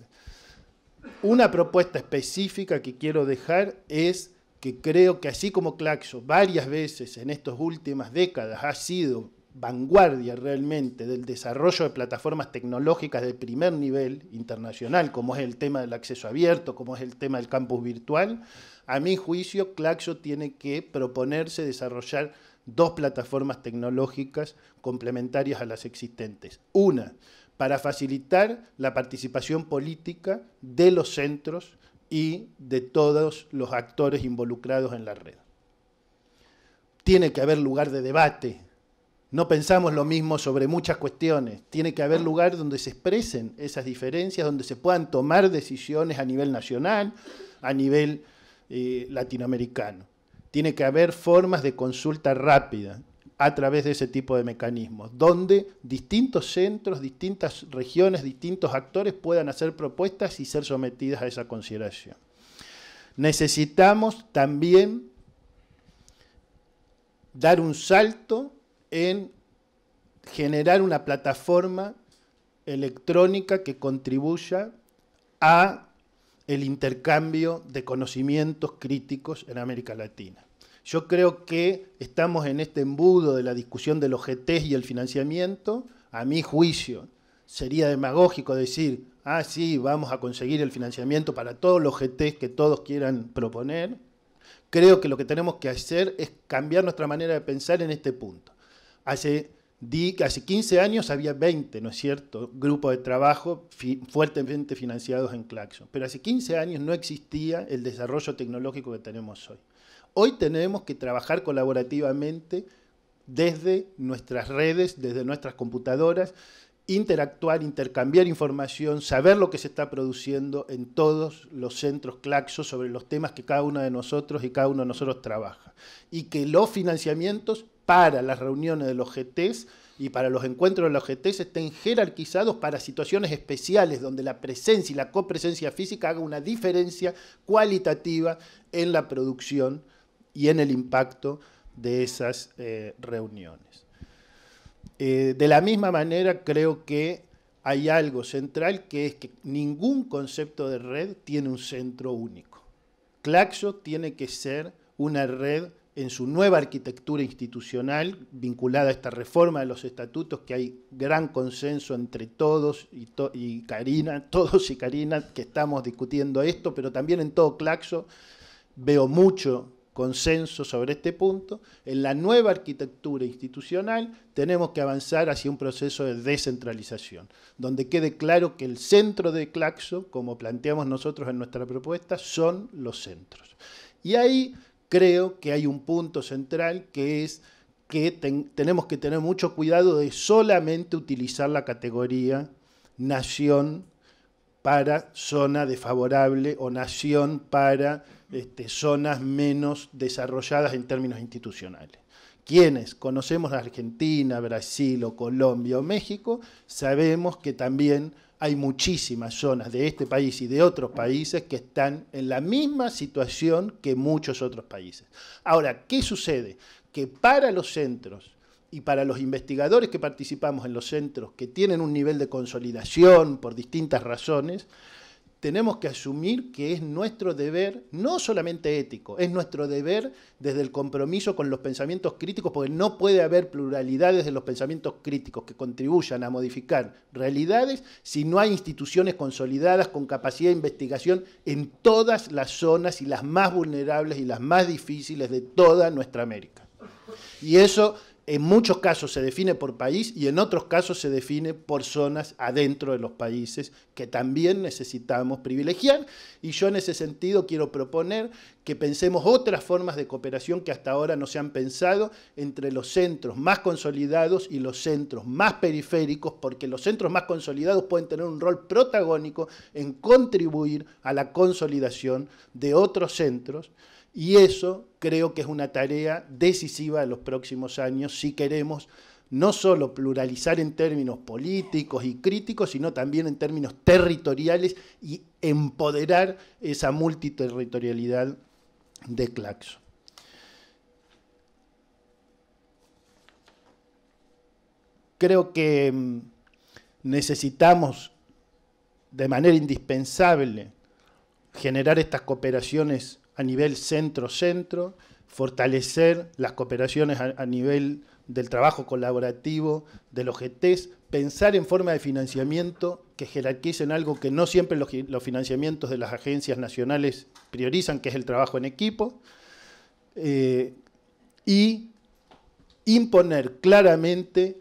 Una propuesta específica que quiero dejar es que creo que así como Claxo varias veces en estas últimas décadas ha sido vanguardia realmente del desarrollo de plataformas tecnológicas de primer nivel internacional, como es el tema del acceso abierto, como es el tema del campus virtual, a mi juicio Claxo tiene que proponerse desarrollar dos plataformas tecnológicas complementarias a las existentes. Una, para facilitar la participación política de los centros y de todos los actores involucrados en la red. Tiene que haber lugar de debate no pensamos lo mismo sobre muchas cuestiones. Tiene que haber lugar donde se expresen esas diferencias, donde se puedan tomar decisiones a nivel nacional, a nivel eh, latinoamericano. Tiene que haber formas de consulta rápida a través de ese tipo de mecanismos, donde distintos centros, distintas regiones, distintos actores puedan hacer propuestas y ser sometidas a esa consideración. Necesitamos también dar un salto en generar una plataforma electrónica que contribuya a el intercambio de conocimientos críticos en América Latina. Yo creo que estamos en este embudo de la discusión de los GTs y el financiamiento. A mi juicio, sería demagógico decir, ah, sí, vamos a conseguir el financiamiento para todos los GTs que todos quieran proponer. Creo que lo que tenemos que hacer es cambiar nuestra manera de pensar en este punto hace, 15 años había 20, ¿no es cierto?, grupos de trabajo fuertemente financiados en Claxon, pero hace 15 años no existía el desarrollo tecnológico que tenemos hoy. Hoy tenemos que trabajar colaborativamente desde nuestras redes, desde nuestras computadoras, interactuar, intercambiar información, saber lo que se está produciendo en todos los centros Claxo sobre los temas que cada uno de nosotros y cada uno de nosotros trabaja. Y que los financiamientos para las reuniones de los GTs y para los encuentros de los GTs estén jerarquizados para situaciones especiales donde la presencia y la copresencia física haga una diferencia cualitativa en la producción y en el impacto de esas eh, reuniones. Eh, de la misma manera, creo que hay algo central que es que ningún concepto de red tiene un centro único. Claxo tiene que ser una red en su nueva arquitectura institucional vinculada a esta reforma de los estatutos, que hay gran consenso entre todos y, Karina, todos y Karina, que estamos discutiendo esto, pero también en todo Claxo veo mucho consenso sobre este punto. En la nueva arquitectura institucional tenemos que avanzar hacia un proceso de descentralización, donde quede claro que el centro de Claxo, como planteamos nosotros en nuestra propuesta, son los centros. Y ahí creo que hay un punto central que es que tenemos que tener mucho cuidado de solamente utilizar la categoría nación para zona desfavorable o nación para este, zonas menos desarrolladas en términos institucionales. Quienes conocemos a Argentina, Brasil o Colombia o México, sabemos que también hay muchísimas zonas de este país y de otros países que están en la misma situación que muchos otros países. Ahora, ¿qué sucede? Que para los centros y para los investigadores que participamos en los centros, que tienen un nivel de consolidación por distintas razones, tenemos que asumir que es nuestro deber, no solamente ético, es nuestro deber desde el compromiso con los pensamientos críticos, porque no puede haber pluralidades de los pensamientos críticos que contribuyan a modificar realidades si no hay instituciones consolidadas con capacidad de investigación en todas las zonas y las más vulnerables y las más difíciles de toda nuestra América. Y eso en muchos casos se define por país y en otros casos se define por zonas adentro de los países que también necesitamos privilegiar. Y yo en ese sentido quiero proponer que pensemos otras formas de cooperación que hasta ahora no se han pensado entre los centros más consolidados y los centros más periféricos, porque los centros más consolidados pueden tener un rol protagónico en contribuir a la consolidación de otros centros y eso creo que es una tarea decisiva de los próximos años si queremos no solo pluralizar en términos políticos y críticos, sino también en términos territoriales y empoderar esa multiterritorialidad de Claxo. Creo que mm, necesitamos de manera indispensable generar estas cooperaciones a nivel centro-centro, fortalecer las cooperaciones a, nivel del trabajo colaborativo, de los GTs, pensar en forma de financiamiento que jerarquicen algo que no siempre los, los financiamientos de las agencias nacionales priorizan, que es el trabajo en equipo, eh, y imponer claramente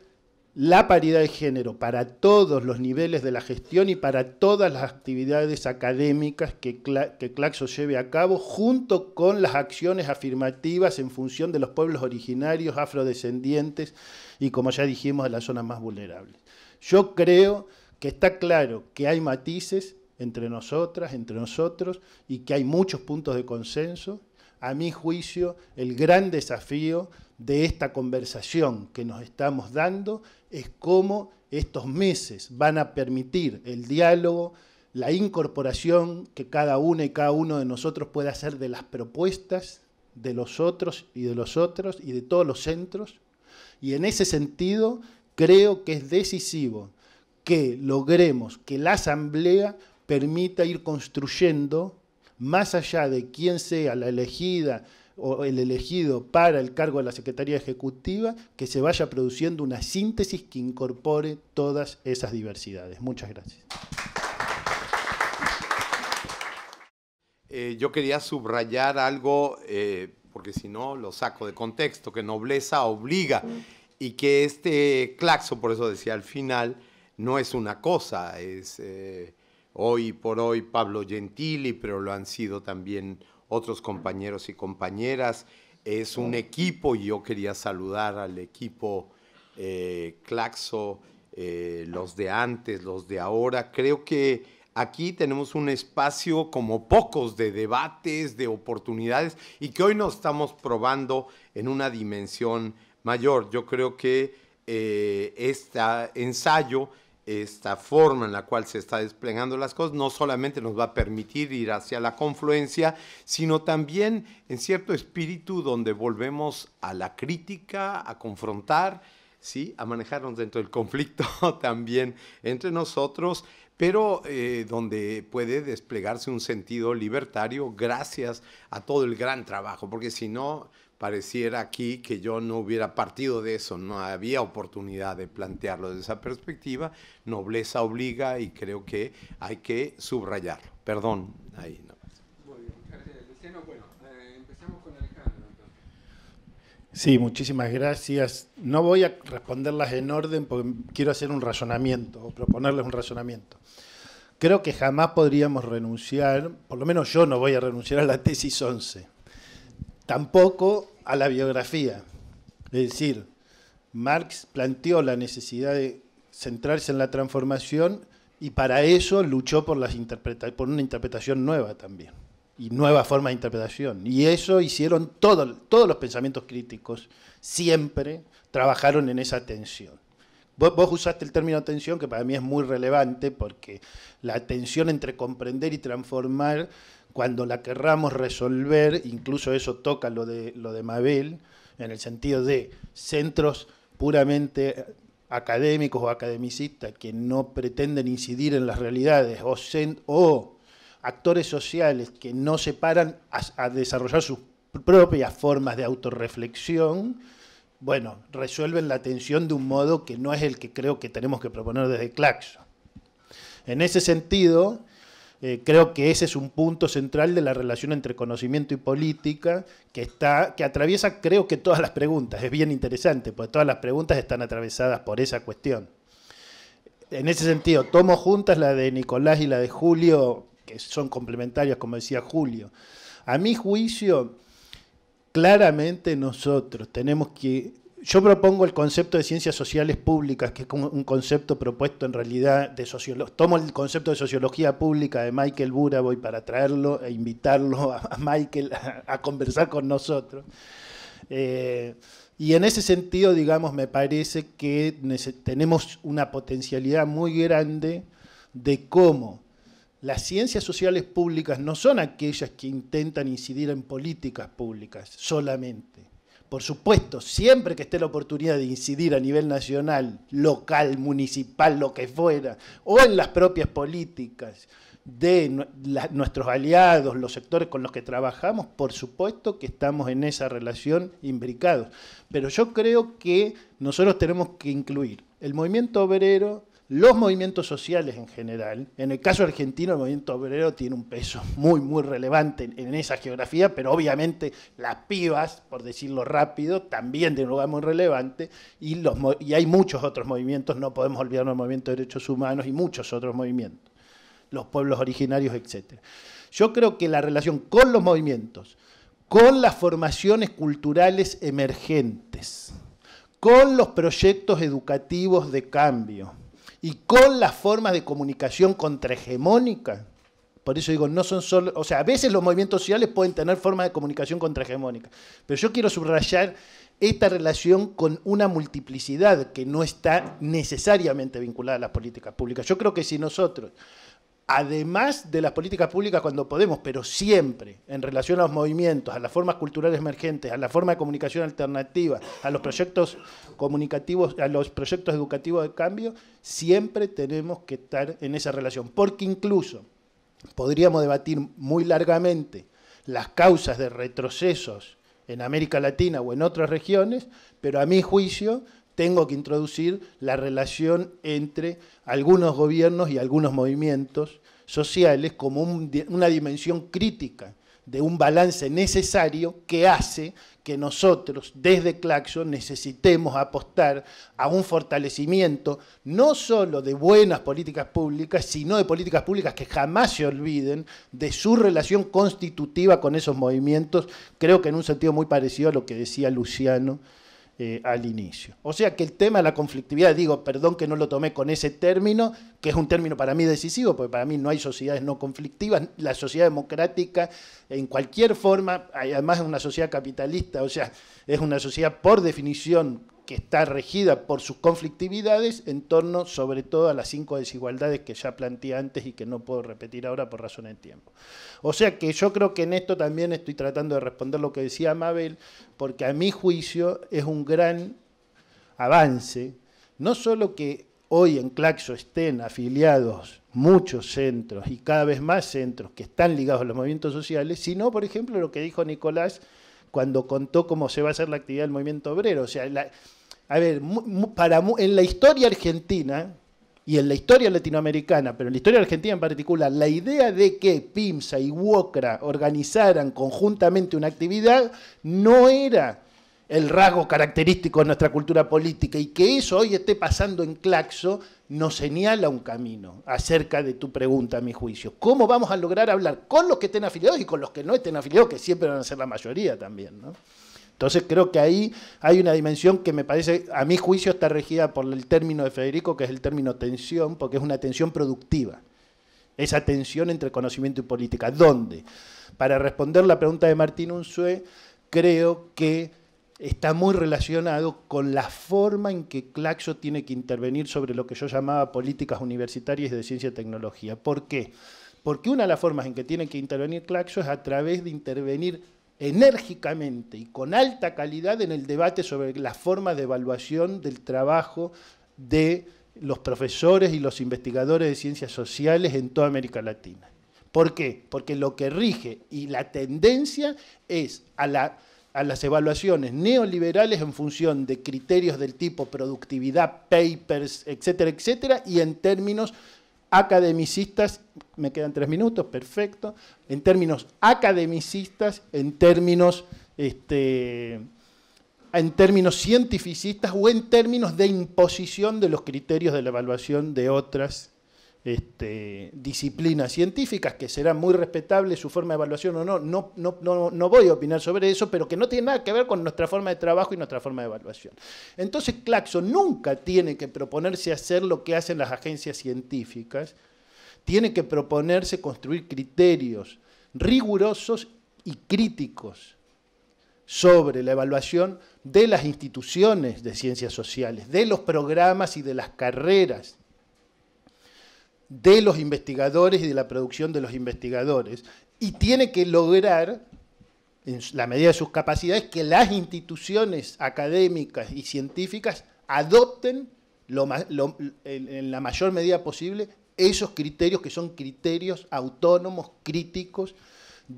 la paridad de género para todos los niveles de la gestión y para todas las actividades académicas que, que, Claxo lleve a cabo, junto con las acciones afirmativas en función de los pueblos originarios, afrodescendientes y, como ya dijimos, de las zonas más vulnerables. Yo creo que está claro que hay matices entre nosotras, entre nosotros, y que hay muchos puntos de consenso. A mi juicio, el gran desafío de esta conversación que nos estamos dando es cómo estos meses van a permitir el diálogo, la incorporación que cada una y cada uno de nosotros pueda hacer de las propuestas de los otros y de los otros y de todos los centros. Y en ese sentido creo que es decisivo que logremos que la Asamblea permita ir construyendo, más allá de quién sea la elegida, o el elegido para el cargo de la Secretaría Ejecutiva, que se vaya produciendo una síntesis que incorpore todas esas diversidades. Muchas gracias. Eh, yo quería subrayar algo, eh, porque si no lo saco de contexto, que nobleza obliga y que este claxo, por eso decía al final, no es una cosa, es eh, hoy por hoy Pablo Gentili, pero lo han sido también otros compañeros y compañeras. Es un equipo y yo quería saludar al equipo eh, Claxo, eh, los de antes, los de ahora. Creo que aquí tenemos un espacio como pocos de debates, de oportunidades y que hoy nos estamos probando en una dimensión mayor. Yo creo que este ensayo esta forma en la cual se está desplegando las cosas no solamente nos va a permitir ir hacia la confluencia, sino también en cierto espíritu donde volvemos a la crítica, a confrontar, ¿sí? a manejarnos dentro del conflicto también entre nosotros, pero eh, donde puede desplegarse un sentido libertario gracias a todo el gran trabajo, porque si no, pareciera aquí que yo no hubiera partido de eso, no había oportunidad de plantearlo desde esa perspectiva, nobleza obliga y creo que hay que subrayarlo. Perdón, ahí no. Muy eh, empezamos con Alejandro. Sí, muchísimas gracias. No voy a responderlas en orden porque quiero hacer un razonamiento o proponerles un razonamiento. Creo que jamás podríamos renunciar, por lo menos yo no voy a renunciar a la tesis 11 tampoco a la biografía. Es decir, Marx planteó la necesidad de centrarse en la transformación y para eso luchó por, las por una interpretación nueva también y nueva forma de interpretación. Y eso hicieron todos los pensamientos críticos, siempre trabajaron en esa tensión. Vos, vos, usaste el término tensión, que para mí es muy relevante, porque la tensión entre comprender y transformar cuando la querramos resolver, incluso eso toca lo de, lo de Mabel, en el sentido de centros puramente académicos o academicistas que no pretenden incidir en las realidades o, actores sociales que no se paran a, desarrollar sus propias formas de autorreflexión, bueno, resuelven la tensión de un modo que no es el que creo que tenemos que proponer desde Claxo. En ese sentido, eh, creo que ese es un punto central de la relación entre conocimiento y política que, está, que atraviesa, creo que todas las preguntas. Es bien interesante, porque todas las preguntas están atravesadas por esa cuestión. En ese sentido, tomo juntas la de Nicolás y la de Julio, que son complementarias, como decía Julio. A mi juicio, claramente nosotros tenemos que yo propongo el concepto de ciencias sociales públicas, que es un concepto propuesto en realidad de sociología. Tomo el concepto de sociología pública de Michael voy para traerlo e invitarlo a, Michael a, conversar con nosotros. Eh, y en ese sentido, digamos, me parece que tenemos una potencialidad muy grande de cómo las ciencias sociales públicas no son aquellas que intentan incidir en políticas públicas solamente por supuesto, siempre que esté la oportunidad de incidir a nivel nacional, local, municipal, lo que fuera, o en las propias políticas de nuestros aliados, los sectores con los que trabajamos, por supuesto que estamos en esa relación imbricados. Pero yo creo que nosotros tenemos que incluir el movimiento obrero, los movimientos sociales en general. En el caso argentino, el movimiento obrero tiene un peso muy, muy relevante en, esa geografía, pero obviamente las pibas, por decirlo rápido, también tienen un lugar muy relevante y, los, y hay muchos otros movimientos, no podemos olvidarnos del movimiento de derechos humanos y muchos otros movimientos, los pueblos originarios, etc. Yo creo que la relación con los movimientos, con las formaciones culturales emergentes, con los proyectos educativos de cambio, y con las formas de comunicación contrahegemónica. Por eso digo, no son solo, o sea, a veces los movimientos sociales pueden tener formas de comunicación contrahegemónica, pero yo quiero subrayar esta relación con una multiplicidad que no está necesariamente vinculada a las políticas públicas. Yo creo que si nosotros además de las políticas públicas cuando podemos, pero siempre en relación a los movimientos, a las formas culturales emergentes, a la forma de comunicación alternativa, a los proyectos comunicativos, a los proyectos educativos de cambio, siempre tenemos que estar en esa relación, porque incluso podríamos debatir muy largamente las causas de retrocesos en América Latina o en otras regiones, pero a mi juicio tengo que introducir la relación entre algunos gobiernos y algunos movimientos sociales como una dimensión crítica de un balance necesario que hace que nosotros desde Claxo necesitemos apostar a un fortalecimiento no solo de buenas políticas públicas, sino de políticas públicas que jamás se olviden de su relación constitutiva con esos movimientos, creo que en un sentido muy parecido a lo que decía Luciano eh, al inicio. O sea que el tema de la conflictividad, digo, perdón que no lo tomé con ese término, que es un término para mí decisivo, porque para mí no hay sociedades no conflictivas, la sociedad democrática en cualquier forma, además es una sociedad capitalista, o sea, es una sociedad por definición que está regida por sus conflictividades en torno sobre todo a las cinco desigualdades que ya planteé antes y que no puedo repetir ahora por razón de tiempo. O sea que yo creo que en esto también estoy tratando de responder lo que decía Mabel, porque a mi juicio es un gran avance, no solo que hoy en Claxo estén afiliados muchos centros y cada vez más centros que están ligados a los movimientos sociales, sino, por ejemplo, lo que dijo Nicolás, cuando contó cómo se va a hacer la actividad del movimiento obrero. O sea, a ver, para, en la historia argentina y en la historia latinoamericana, pero en la historia argentina en particular, la idea de que PIMSA y UOCRA organizaran conjuntamente una actividad no era el rasgo característico de nuestra cultura política y que eso hoy esté pasando en Claxo nos señala un camino acerca de tu pregunta, a mi juicio. ¿Cómo vamos a lograr hablar con los que estén afiliados y con los que no estén afiliados, que siempre van a ser la mayoría también? Entonces creo que ahí hay una dimensión que me parece, a mi juicio, está regida por el término de Federico, que es el término tensión, porque es una tensión productiva. Esa tensión entre conocimiento y política. ¿Dónde? Para responder la pregunta de Martín Unzué, creo que está muy relacionado con la forma en que Claxo tiene que intervenir sobre lo que yo llamaba políticas universitarias de ciencia y tecnología. ¿Por qué? Porque una de las formas en que tiene que intervenir Claxo es a través de intervenir enérgicamente y con alta calidad en el debate sobre las formas de evaluación del trabajo de los profesores y los investigadores de ciencias sociales en toda América Latina. ¿Por qué? Porque lo que rige y la tendencia es a la a las evaluaciones neoliberales en función de criterios del tipo productividad, papers, etcétera, etcétera, y en términos academicistas, me quedan tres minutos, perfecto, en términos academicistas, en términos, este, en términos cientificistas o en términos de imposición de los criterios de la evaluación de otras este, disciplinas científicas, que será muy respetable su forma de evaluación o no. No, no, no, voy a opinar sobre eso, pero que no tiene nada que ver con nuestra forma de trabajo y nuestra forma de evaluación. Entonces, Claxo nunca tiene que proponerse hacer lo que hacen las agencias científicas, tiene que proponerse construir criterios rigurosos y críticos sobre la evaluación de las instituciones de ciencias sociales, de los programas y de las carreras de los investigadores y de la producción de los investigadores y tiene que lograr, en la medida de sus capacidades, que las instituciones académicas y científicas adopten en la mayor medida posible esos criterios que son criterios autónomos, críticos,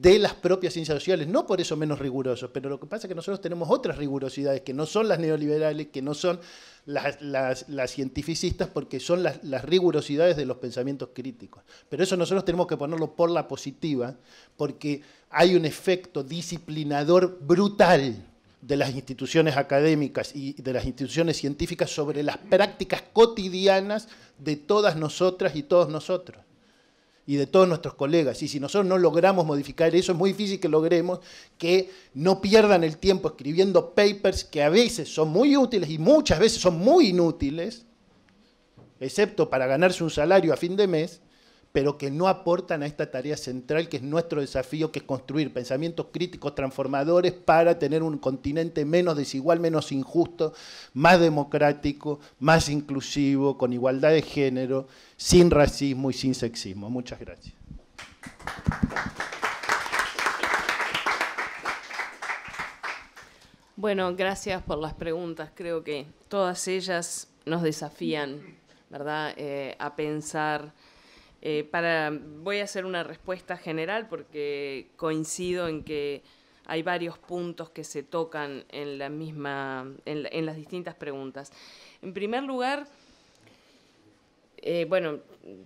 de las propias ciencias sociales, no por eso menos rigurosos, pero lo que pasa es que nosotros tenemos otras rigurosidades que no son las neoliberales, que no son las, las, cientificistas, porque son las, rigurosidades de los pensamientos críticos. Pero eso nosotros tenemos que ponerlo por la positiva, porque hay un efecto disciplinador brutal de las instituciones académicas y de las instituciones científicas sobre las prácticas cotidianas de todas nosotras y todos nosotros y de todos nuestros colegas. Y si nosotros no logramos modificar eso, es muy difícil que logremos que no pierdan el tiempo escribiendo papers que a veces son muy útiles y muchas veces son muy inútiles, excepto para ganarse un salario a fin de mes, pero que no aportan a esta tarea central que es nuestro desafío, que es construir pensamientos críticos transformadores para tener un continente menos desigual, menos injusto, más democrático, más inclusivo, con igualdad de género, sin racismo y sin sexismo. Muchas gracias. Bueno, gracias por las preguntas. Creo que todas ellas nos desafían, ¿verdad?, eh, a pensar eh, para, voy a hacer una respuesta general porque coincido en que hay varios puntos que se tocan en, la misma, en, las distintas preguntas. En primer lugar, eh, bueno,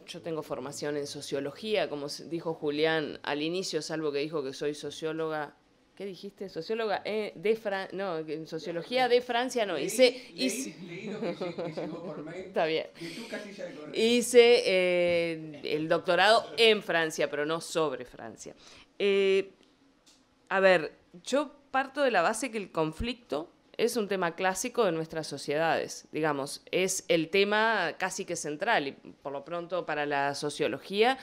yo tengo formación en sociología, como dijo Julián al inicio, salvo que dijo que soy socióloga, ¿Qué dijiste? Socióloga eh, de no, sociología de Francia no. hice, el doctorado en Francia, pero no sobre Francia. Eh, a ver, yo parto de la base que el conflicto es un tema clásico de nuestras sociedades, digamos, es el tema casi que central y por lo pronto para la sociología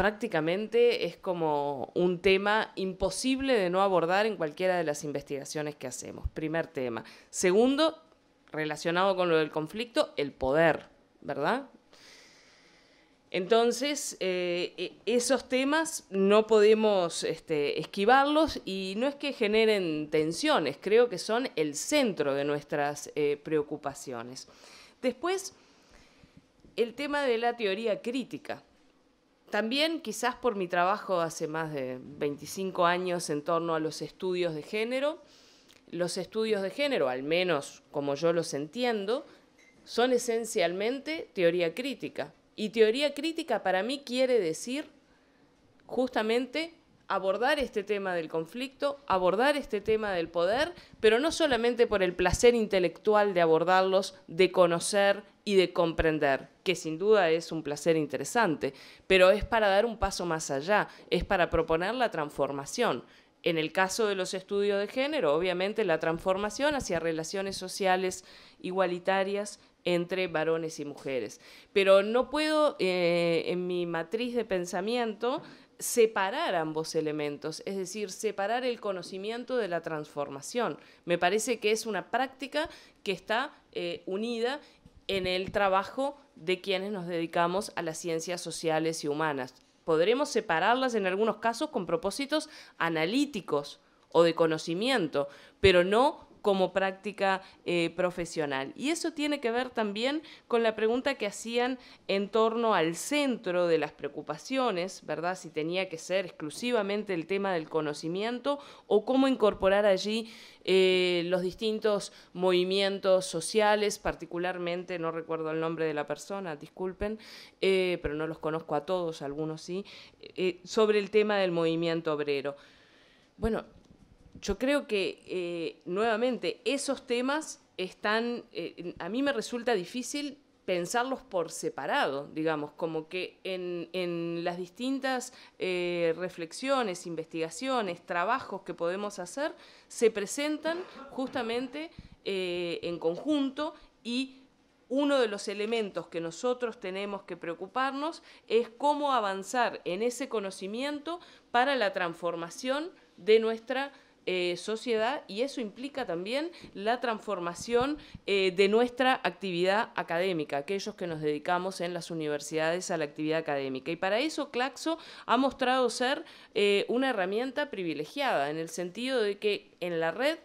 prácticamente es como un tema imposible de no abordar en cualquiera de las investigaciones que hacemos. Primer tema. Segundo, relacionado con lo del conflicto, el poder, ¿verdad? Entonces, eh, e, esos temas no podemos este, esquivarlos y no es que generen tensiones, creo que son el centro de nuestras eh, preocupaciones. Después, el tema de la teoría crítica. También quizás por mi trabajo hace más de 25 años en torno a los estudios de género, los estudios de género, al menos como yo los entiendo, son esencialmente teoría crítica. Y teoría crítica para mí quiere decir justamente abordar este tema del conflicto, abordar este tema del poder, pero no solamente por el placer intelectual de abordarlos, de conocer y de comprender, que sin duda es un placer interesante, pero es para dar un paso más allá, es para proponer la transformación. En el caso de los estudios de género, obviamente la transformación hacia relaciones sociales igualitarias entre varones y mujeres. Pero no puedo, eh, en mi matriz de pensamiento, separar ambos elementos, es decir, separar el conocimiento de la transformación. Me parece que es una práctica que está eh, unida en el trabajo de quienes nos dedicamos a las ciencias sociales y humanas. Podremos separarlas en algunos casos con propósitos analíticos o de conocimiento, pero no como práctica eh, profesional. Y eso tiene que ver también con la pregunta que hacían en torno al centro de las preocupaciones, ¿verdad? Si tenía que ser exclusivamente el tema del conocimiento o cómo incorporar allí eh, los distintos movimientos sociales, particularmente, no recuerdo el nombre de la persona, disculpen, eh, pero no los conozco a todos, algunos sí, sobre el tema del movimiento obrero. Bueno, yo creo que, eh, nuevamente, esos temas están, eh, a mí me resulta difícil pensarlos por separado, digamos, como que en, las distintas eh, reflexiones, investigaciones, trabajos que podemos hacer, se presentan justamente en conjunto y uno de los elementos que nosotros tenemos que preocuparnos es cómo avanzar en ese conocimiento para la transformación de nuestra eh, sociedad y eso implica también la transformación eh, de nuestra actividad académica, aquellos que nos dedicamos en las universidades a la actividad académica. Y para eso Claxo ha mostrado ser eh, una herramienta privilegiada, en el sentido de que en la red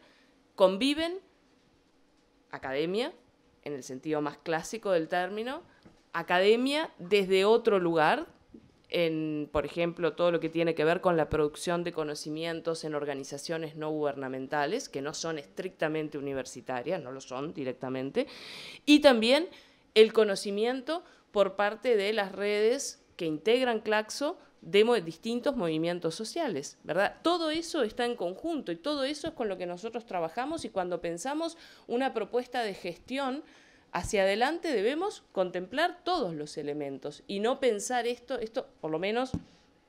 conviven academia, en el sentido más clásico del término, academia desde otro lugar, por ejemplo, todo lo que tiene que ver con la producción de conocimientos en organizaciones no gubernamentales, que no son estrictamente universitarias, no lo son directamente, y también el conocimiento por parte de las redes que integran Claxo de distintos movimientos sociales, ¿verdad? Todo eso está en conjunto y todo eso es con lo que nosotros trabajamos y cuando pensamos una propuesta de gestión, hacia adelante debemos contemplar todos los elementos y no pensar esto, esto por lo menos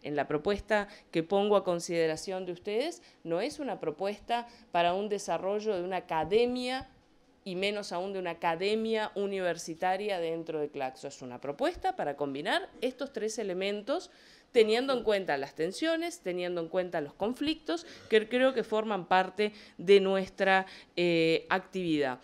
en la propuesta que pongo a consideración de ustedes, no es una propuesta para un desarrollo de una academia y menos aún de una academia universitaria dentro de Claxo. Es una propuesta para combinar estos tres elementos teniendo en cuenta las tensiones, teniendo en cuenta los conflictos que creo que forman parte de nuestra eh, actividad.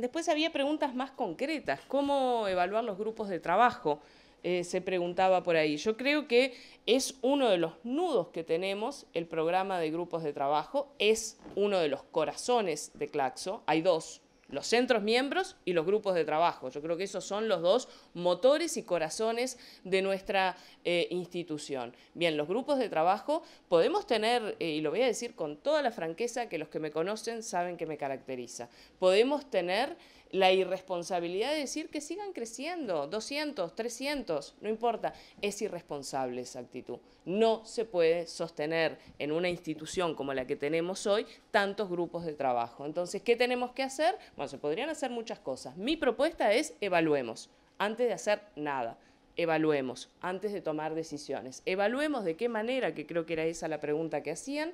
Después había preguntas más concretas, cómo evaluar los grupos de trabajo, eh, se preguntaba por ahí. Yo creo que es uno de los nudos que tenemos el programa de grupos de trabajo, es uno de los corazones de Claxo, hay dos, los centros miembros y los grupos de trabajo. Yo creo que esos son los dos motores y corazones de nuestra eh, institución. Bien, los grupos de trabajo podemos tener, eh, y lo voy a decir con toda la franqueza que los que me conocen saben que me caracteriza, podemos tener la irresponsabilidad de decir que sigan creciendo, 200, 300, no importa, es irresponsable esa actitud. No se puede sostener en una institución como la que tenemos hoy tantos grupos de trabajo. Entonces, ¿qué tenemos que hacer? Bueno, se podrían hacer muchas cosas. Mi propuesta es evaluemos antes de hacer nada evaluemos antes de tomar decisiones. Evaluemos de qué manera, que creo que era esa la pregunta que hacían,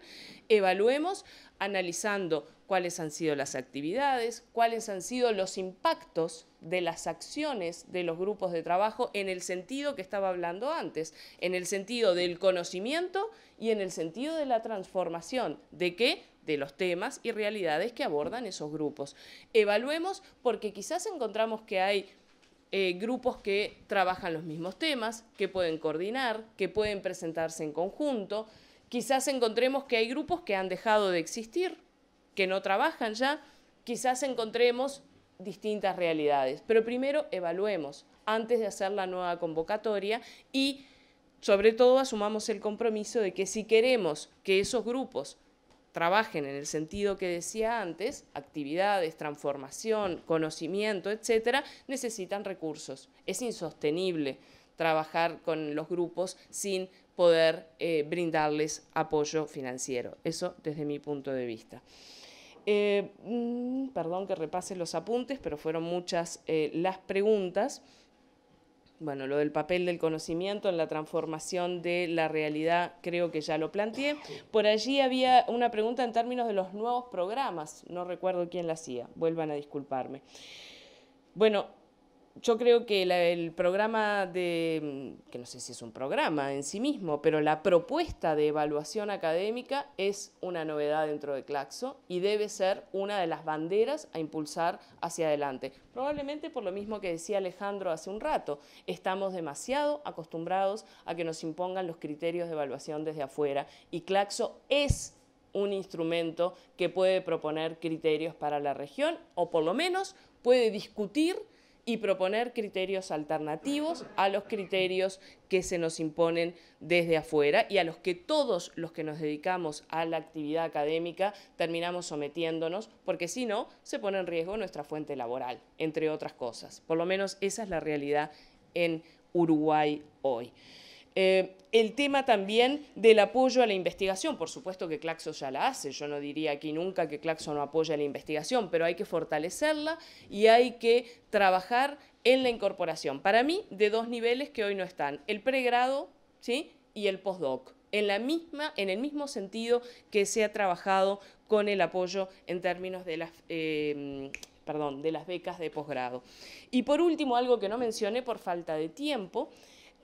evaluemos analizando cuáles han sido las actividades, cuáles han sido los impactos de las acciones de los grupos de trabajo en el sentido que estaba hablando antes, en el sentido del conocimiento y en el sentido de la transformación. ¿De qué? de los temas y realidades que abordan esos grupos. Evaluemos porque quizás encontramos que hay eh, grupos que trabajan los mismos temas, que pueden coordinar, que pueden presentarse en conjunto. Quizás encontremos que hay grupos que han dejado de existir, que no trabajan ya. Quizás encontremos distintas realidades. Pero primero evaluemos antes de hacer la nueva convocatoria y sobre todo asumamos el compromiso de que si queremos que esos grupos trabajen en el sentido que decía antes, actividades, transformación, conocimiento, etcétera, necesitan recursos. Es insostenible trabajar con los grupos sin poder eh, brindarles apoyo financiero. Eso desde mi punto de vista. Eh, mm, perdón que repase los apuntes, pero fueron muchas eh, las preguntas. Bueno, lo del papel del conocimiento en la transformación de la realidad creo que ya lo planteé. Por allí había una pregunta en términos de los nuevos programas, no recuerdo quién la hacía, vuelvan a disculparme. Bueno, yo creo que el programa de, mm, que no sé si es un programa en sí mismo, pero la propuesta de evaluación académica es una novedad dentro de Claxo y debe ser una de las banderas a impulsar hacia adelante. Probablemente por lo mismo que decía Alejandro hace un rato, estamos demasiado acostumbrados a que nos impongan los criterios de evaluación desde afuera y Claxo es un instrumento que puede proponer criterios para la región o por lo menos puede discutir y proponer criterios alternativos a los criterios que se nos imponen desde afuera y a los que todos los que nos dedicamos a la actividad académica terminamos sometiéndonos, porque si no, se pone en riesgo nuestra fuente laboral, entre otras cosas. Por lo menos esa es la realidad en Uruguay hoy. Eh, el tema también del apoyo a la investigación, por supuesto que Claxo ya la hace, yo no diría aquí nunca que Claxo no apoya la investigación, pero hay que fortalecerla y hay que trabajar en la incorporación. Para mí, de dos niveles que hoy no están, el pregrado ¿sí? y el postdoc, en, el mismo sentido que se ha trabajado con el apoyo en términos de las... Em, de las becas de posgrado. Y por último, algo que no mencioné por falta de tiempo,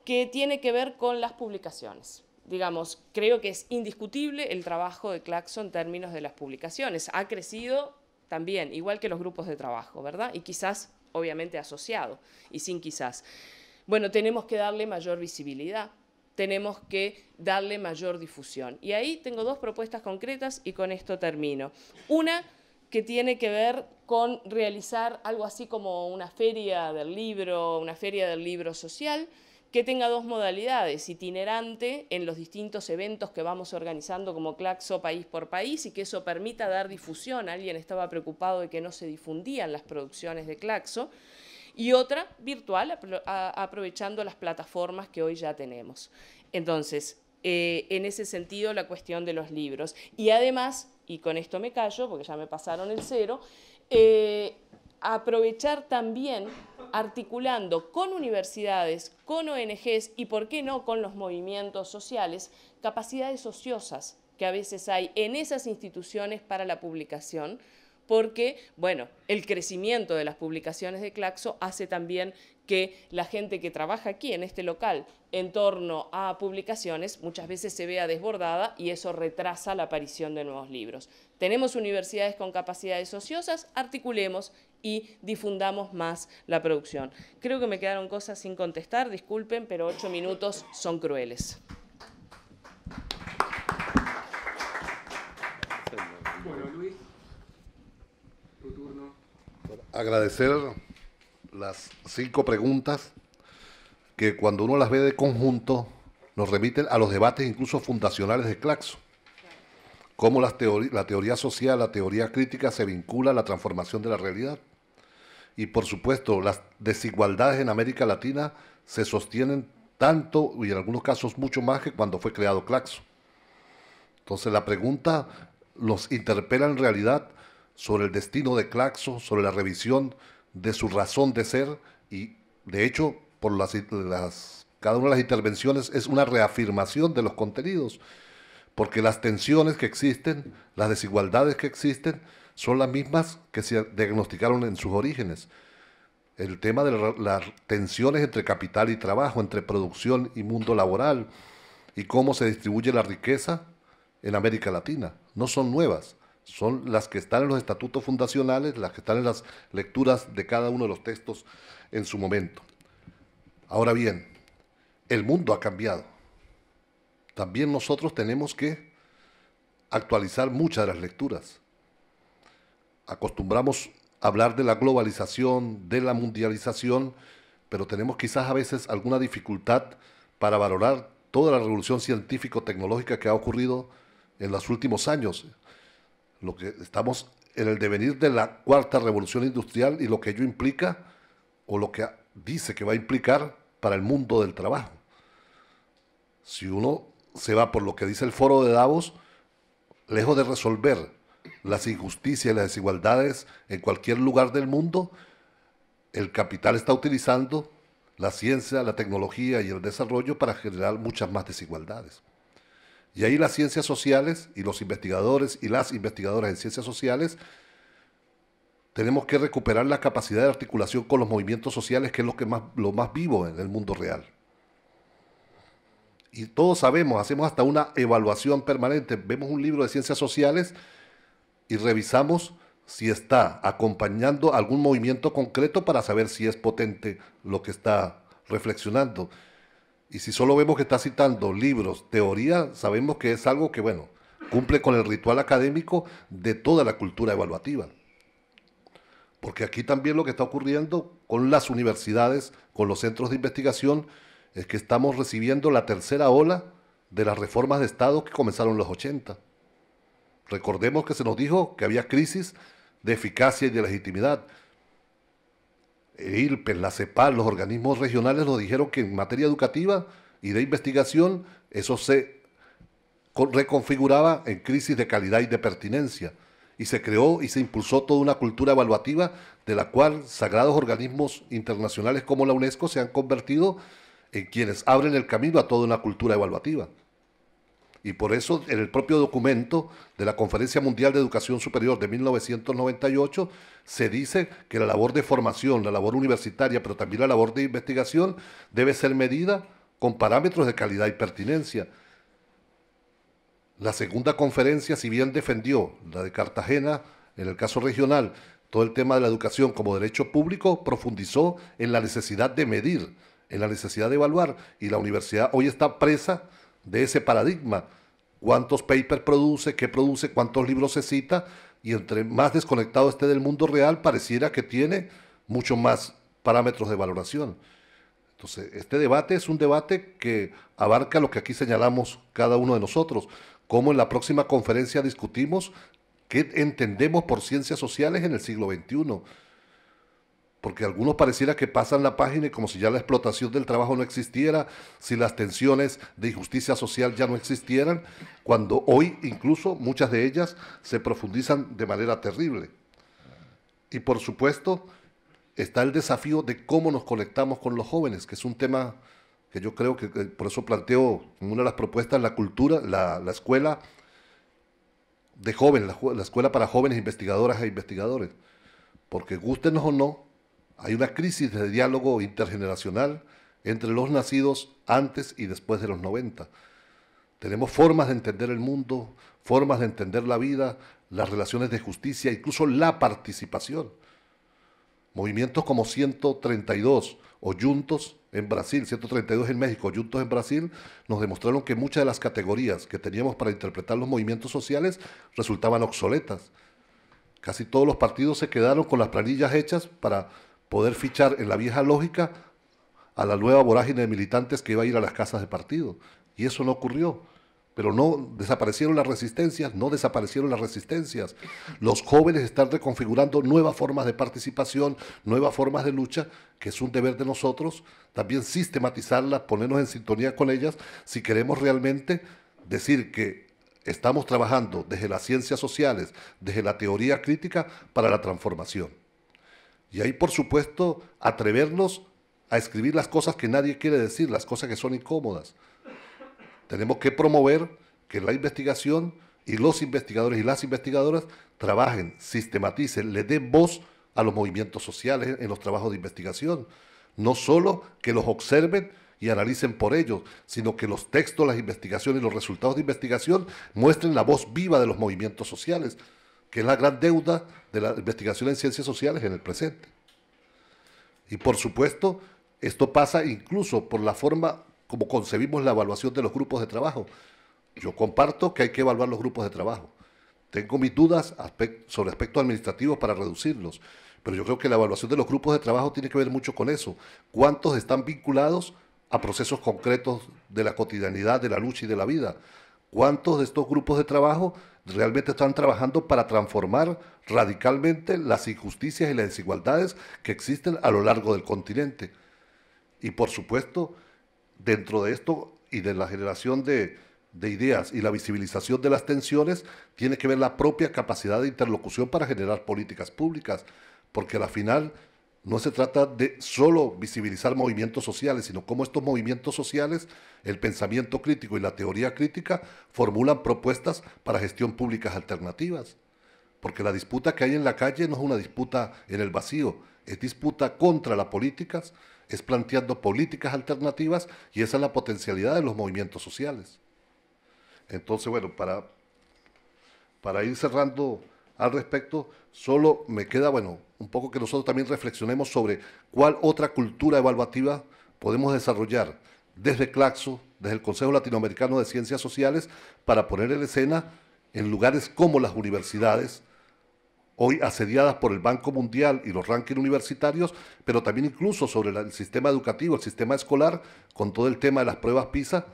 que tiene que ver con las publicaciones. Digamos, creo que es indiscutible el trabajo de Claxon en términos de las publicaciones. Ha crecido también, igual que los grupos de trabajo, ¿verdad? Y quizás, obviamente, asociado, y sin quizás. Bueno, tenemos que darle mayor visibilidad, tenemos que darle mayor difusión. Y ahí tengo dos propuestas concretas y con esto termino. Una que tiene que ver con realizar algo así como una feria del libro, una feria del libro social, que tenga dos modalidades, itinerante en los distintos eventos que vamos organizando como Claxo país por país y que eso permita dar difusión. Alguien estaba preocupado de que no se difundían las producciones de Claxo. Y otra virtual, aprovechando las plataformas que hoy ya tenemos. Entonces, eh, en ese sentido, la cuestión de los libros. Y además, y con esto me callo, porque ya me pasaron el cero, eh, aprovechar también articulando con universidades, con ONGs y, por qué no, con los movimientos sociales, capacidades ociosas que a veces hay en esas instituciones para la publicación, porque, bueno, el crecimiento de las publicaciones de Claxo hace también que la gente que trabaja aquí en este local en torno a publicaciones muchas veces se vea desbordada y eso retrasa la aparición de nuevos libros. Tenemos universidades con capacidades ociosas, articulemos y difundamos más la producción. Creo que me quedaron cosas sin contestar, disculpen, pero ocho minutos son crueles. Agradecer las cinco preguntas que cuando uno las ve de conjunto nos remiten a los debates incluso fundacionales de Claxo. Cómo la, teoría, la teoría social, la teoría crítica se vincula a la transformación de la realidad y por supuesto las desigualdades en América Latina se sostienen tanto y en algunos casos mucho más que cuando fue creado Claxo. Entonces la pregunta los interpela en realidad sobre el destino de Claxo, sobre la revisión de su razón de ser y de hecho por las, las cada una de las intervenciones es una reafirmación de los contenidos, porque las tensiones que existen, las desigualdades que existen, son las mismas que se diagnosticaron en sus orígenes. El tema de las tensiones entre capital y trabajo, entre producción y mundo laboral, y cómo se distribuye la riqueza en América Latina. No son nuevas, son las que están en los estatutos fundacionales, las que están en las lecturas de cada uno de los textos en su momento. Ahora bien, el mundo ha cambiado. También nosotros tenemos que actualizar muchas de las lecturas acostumbramos a hablar de la globalización, de la mundialización, pero tenemos quizás a veces alguna dificultad para valorar toda la revolución científico-tecnológica que ha ocurrido en los últimos años. Lo que estamos en el devenir de la cuarta revolución industrial y lo que ello implica o lo que dice que va a implicar para el mundo del trabajo. Si uno se va por lo que dice el foro de Davos, lejos de resolver las injusticias y las desigualdades en cualquier lugar del mundo, el capital está utilizando la ciencia, la tecnología y el desarrollo para generar muchas más desigualdades. Y ahí las ciencias sociales y los investigadores y las investigadoras en ciencias sociales tenemos que recuperar la capacidad de articulación con los movimientos sociales, que es lo, que más, lo más vivo en el mundo real. Y todos sabemos, hacemos hasta una evaluación permanente, vemos un libro de ciencias sociales y revisamos si está acompañando algún movimiento concreto para saber si es potente lo que está reflexionando. Y si solo vemos que está citando libros, teoría, sabemos que es algo que, bueno, cumple con el ritual académico de toda la cultura evaluativa. Porque aquí también lo que está ocurriendo con las universidades, con los centros de investigación, es que estamos recibiendo la tercera ola de las reformas de Estado que comenzaron en los 80. Recordemos que se nos dijo que había crisis de eficacia y de legitimidad. El la CEPAL, los organismos regionales nos dijeron que en materia educativa y de investigación eso se reconfiguraba en crisis de calidad y de pertinencia. Y se creó y se impulsó toda una cultura evaluativa de la cual sagrados organismos internacionales como la UNESCO se han convertido en quienes abren el camino a toda una cultura evaluativa. Y por eso en el propio documento de la Conferencia Mundial de Educación Superior de 1998 se dice que la labor de formación, la labor universitaria, pero también la labor de investigación debe ser medida con parámetros de calidad y pertinencia. La segunda conferencia, si bien defendió la de Cartagena, en el caso regional, todo el tema de la educación como derecho público, profundizó en la necesidad de medir, en la necesidad de evaluar, y la universidad hoy está presa de ese paradigma. ¿Cuántos papers produce? ¿Qué produce? ¿Cuántos libros se cita? Y entre más desconectado esté del mundo real, pareciera que tiene muchos más parámetros de valoración. Entonces, este debate es un debate que abarca lo que aquí señalamos cada uno de nosotros, como en la próxima conferencia discutimos qué entendemos por ciencias sociales en el siglo XXI porque algunos pareciera que pasan la página como si ya la explotación del trabajo no existiera, si las tensiones de injusticia social ya no existieran, cuando hoy incluso muchas de ellas se profundizan de manera terrible. Y por supuesto está el desafío de cómo nos conectamos con los jóvenes, que es un tema que yo creo que, eh, por eso planteo en una de las propuestas la cultura, la, escuela de jóvenes, la, escuela para jóvenes investigadoras e investigadores, porque gústenos o no, hay una crisis de diálogo intergeneracional entre los nacidos antes y después de los 90. Tenemos formas de entender el mundo, formas de entender la vida, las relaciones de justicia, incluso la participación. Movimientos como 132 o Juntos en Brasil, 132 en México, Juntos en Brasil, nos demostraron que muchas de las categorías que teníamos para interpretar los movimientos sociales resultaban obsoletas. Casi todos los partidos se quedaron con las planillas hechas para poder fichar en la vieja lógica a la nueva vorágine de militantes que iba a ir a las casas de partido. Y eso no ocurrió. Pero no desaparecieron las resistencias, no desaparecieron las resistencias. Los jóvenes están reconfigurando nuevas formas de participación, nuevas formas de lucha, que es un deber de nosotros, también sistematizarlas, ponernos en sintonía con ellas, si queremos realmente decir que estamos trabajando desde las ciencias sociales, desde la teoría crítica, para la transformación. Y ahí, por supuesto, atrevernos a escribir las cosas que nadie quiere decir, las cosas que son incómodas. Tenemos que promover que la investigación y los investigadores y las investigadoras trabajen, sistematicen, le den voz a los movimientos sociales en los trabajos de investigación. No solo que los observen y analicen por ellos, sino que los textos, las investigaciones y los resultados de investigación muestren la voz viva de los movimientos sociales que es la gran deuda de la investigación en ciencias sociales en el presente. Y por supuesto, esto pasa incluso por la forma como concebimos la evaluación de los grupos de trabajo. Yo comparto que hay que evaluar los grupos de trabajo. Tengo mis dudas sobre aspectos administrativos para reducirlos, pero yo creo que la evaluación de los grupos de trabajo tiene que ver mucho con eso. ¿Cuántos están vinculados a procesos concretos de la cotidianidad, de la lucha y de la vida? ¿Cuántos de estos grupos de trabajo realmente están trabajando para transformar radicalmente las injusticias y las desigualdades que existen a lo largo del continente. Y por supuesto, dentro de esto y de la generación de, ideas y la visibilización de las tensiones, tiene que ver la propia capacidad de interlocución para generar políticas públicas, porque al final no se trata de solo visibilizar movimientos sociales, sino cómo estos movimientos sociales, el pensamiento crítico y la teoría crítica formulan propuestas para gestión públicas alternativas. Porque la disputa que hay en la calle no es una disputa en el vacío, es disputa contra las políticas, es planteando políticas alternativas y esa es la potencialidad de los movimientos sociales. Entonces, bueno, para, para ir cerrando al respecto, solo me queda, bueno, un poco que nosotros también reflexionemos sobre cuál otra cultura evaluativa podemos desarrollar desde Claxo, desde el Consejo Latinoamericano de Ciencias Sociales, para poner en escena en lugares como las universidades, hoy asediadas por el Banco Mundial y los rankings universitarios, pero también incluso sobre el sistema educativo, el sistema escolar, con todo el tema de las pruebas PISA,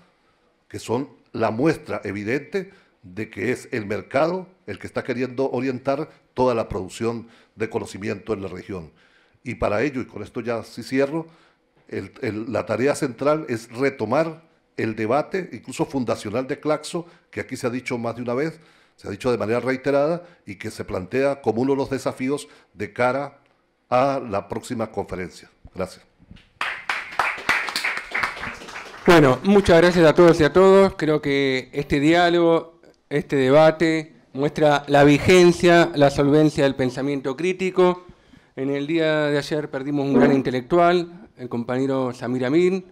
que son la muestra evidente de que es el mercado el que está queriendo orientar toda la producción de conocimiento en la región. Y para ello, y con esto ya sí cierro, la tarea central es retomar el debate, incluso fundacional de Claxo, que aquí se ha dicho más de una vez, se ha dicho de manera reiterada y que se plantea como uno de los desafíos de cara a la próxima conferencia. Gracias. Bueno, muchas gracias a todos y a todos. Creo que este diálogo este debate muestra la vigencia, la solvencia del pensamiento crítico. En el día de ayer perdimos un gran intelectual, el compañero Samir Amin.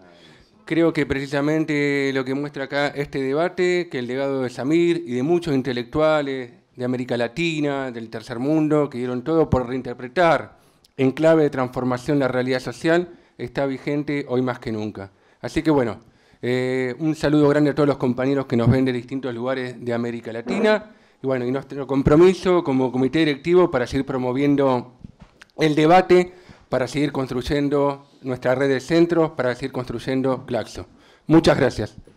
Creo que precisamente lo que muestra acá este debate, que el legado de Samir y de muchos intelectuales de América Latina, del tercer mundo, que dieron todo por reinterpretar en clave de transformación la realidad social, está vigente hoy más que nunca. Así que bueno, eh, un saludo grande a todos los compañeros que nos ven de distintos lugares de América Latina. Y bueno, y nuestro compromiso como comité directivo para seguir promoviendo el debate, para seguir construyendo nuestra red de centros, para seguir construyendo Claxo. Muchas gracias.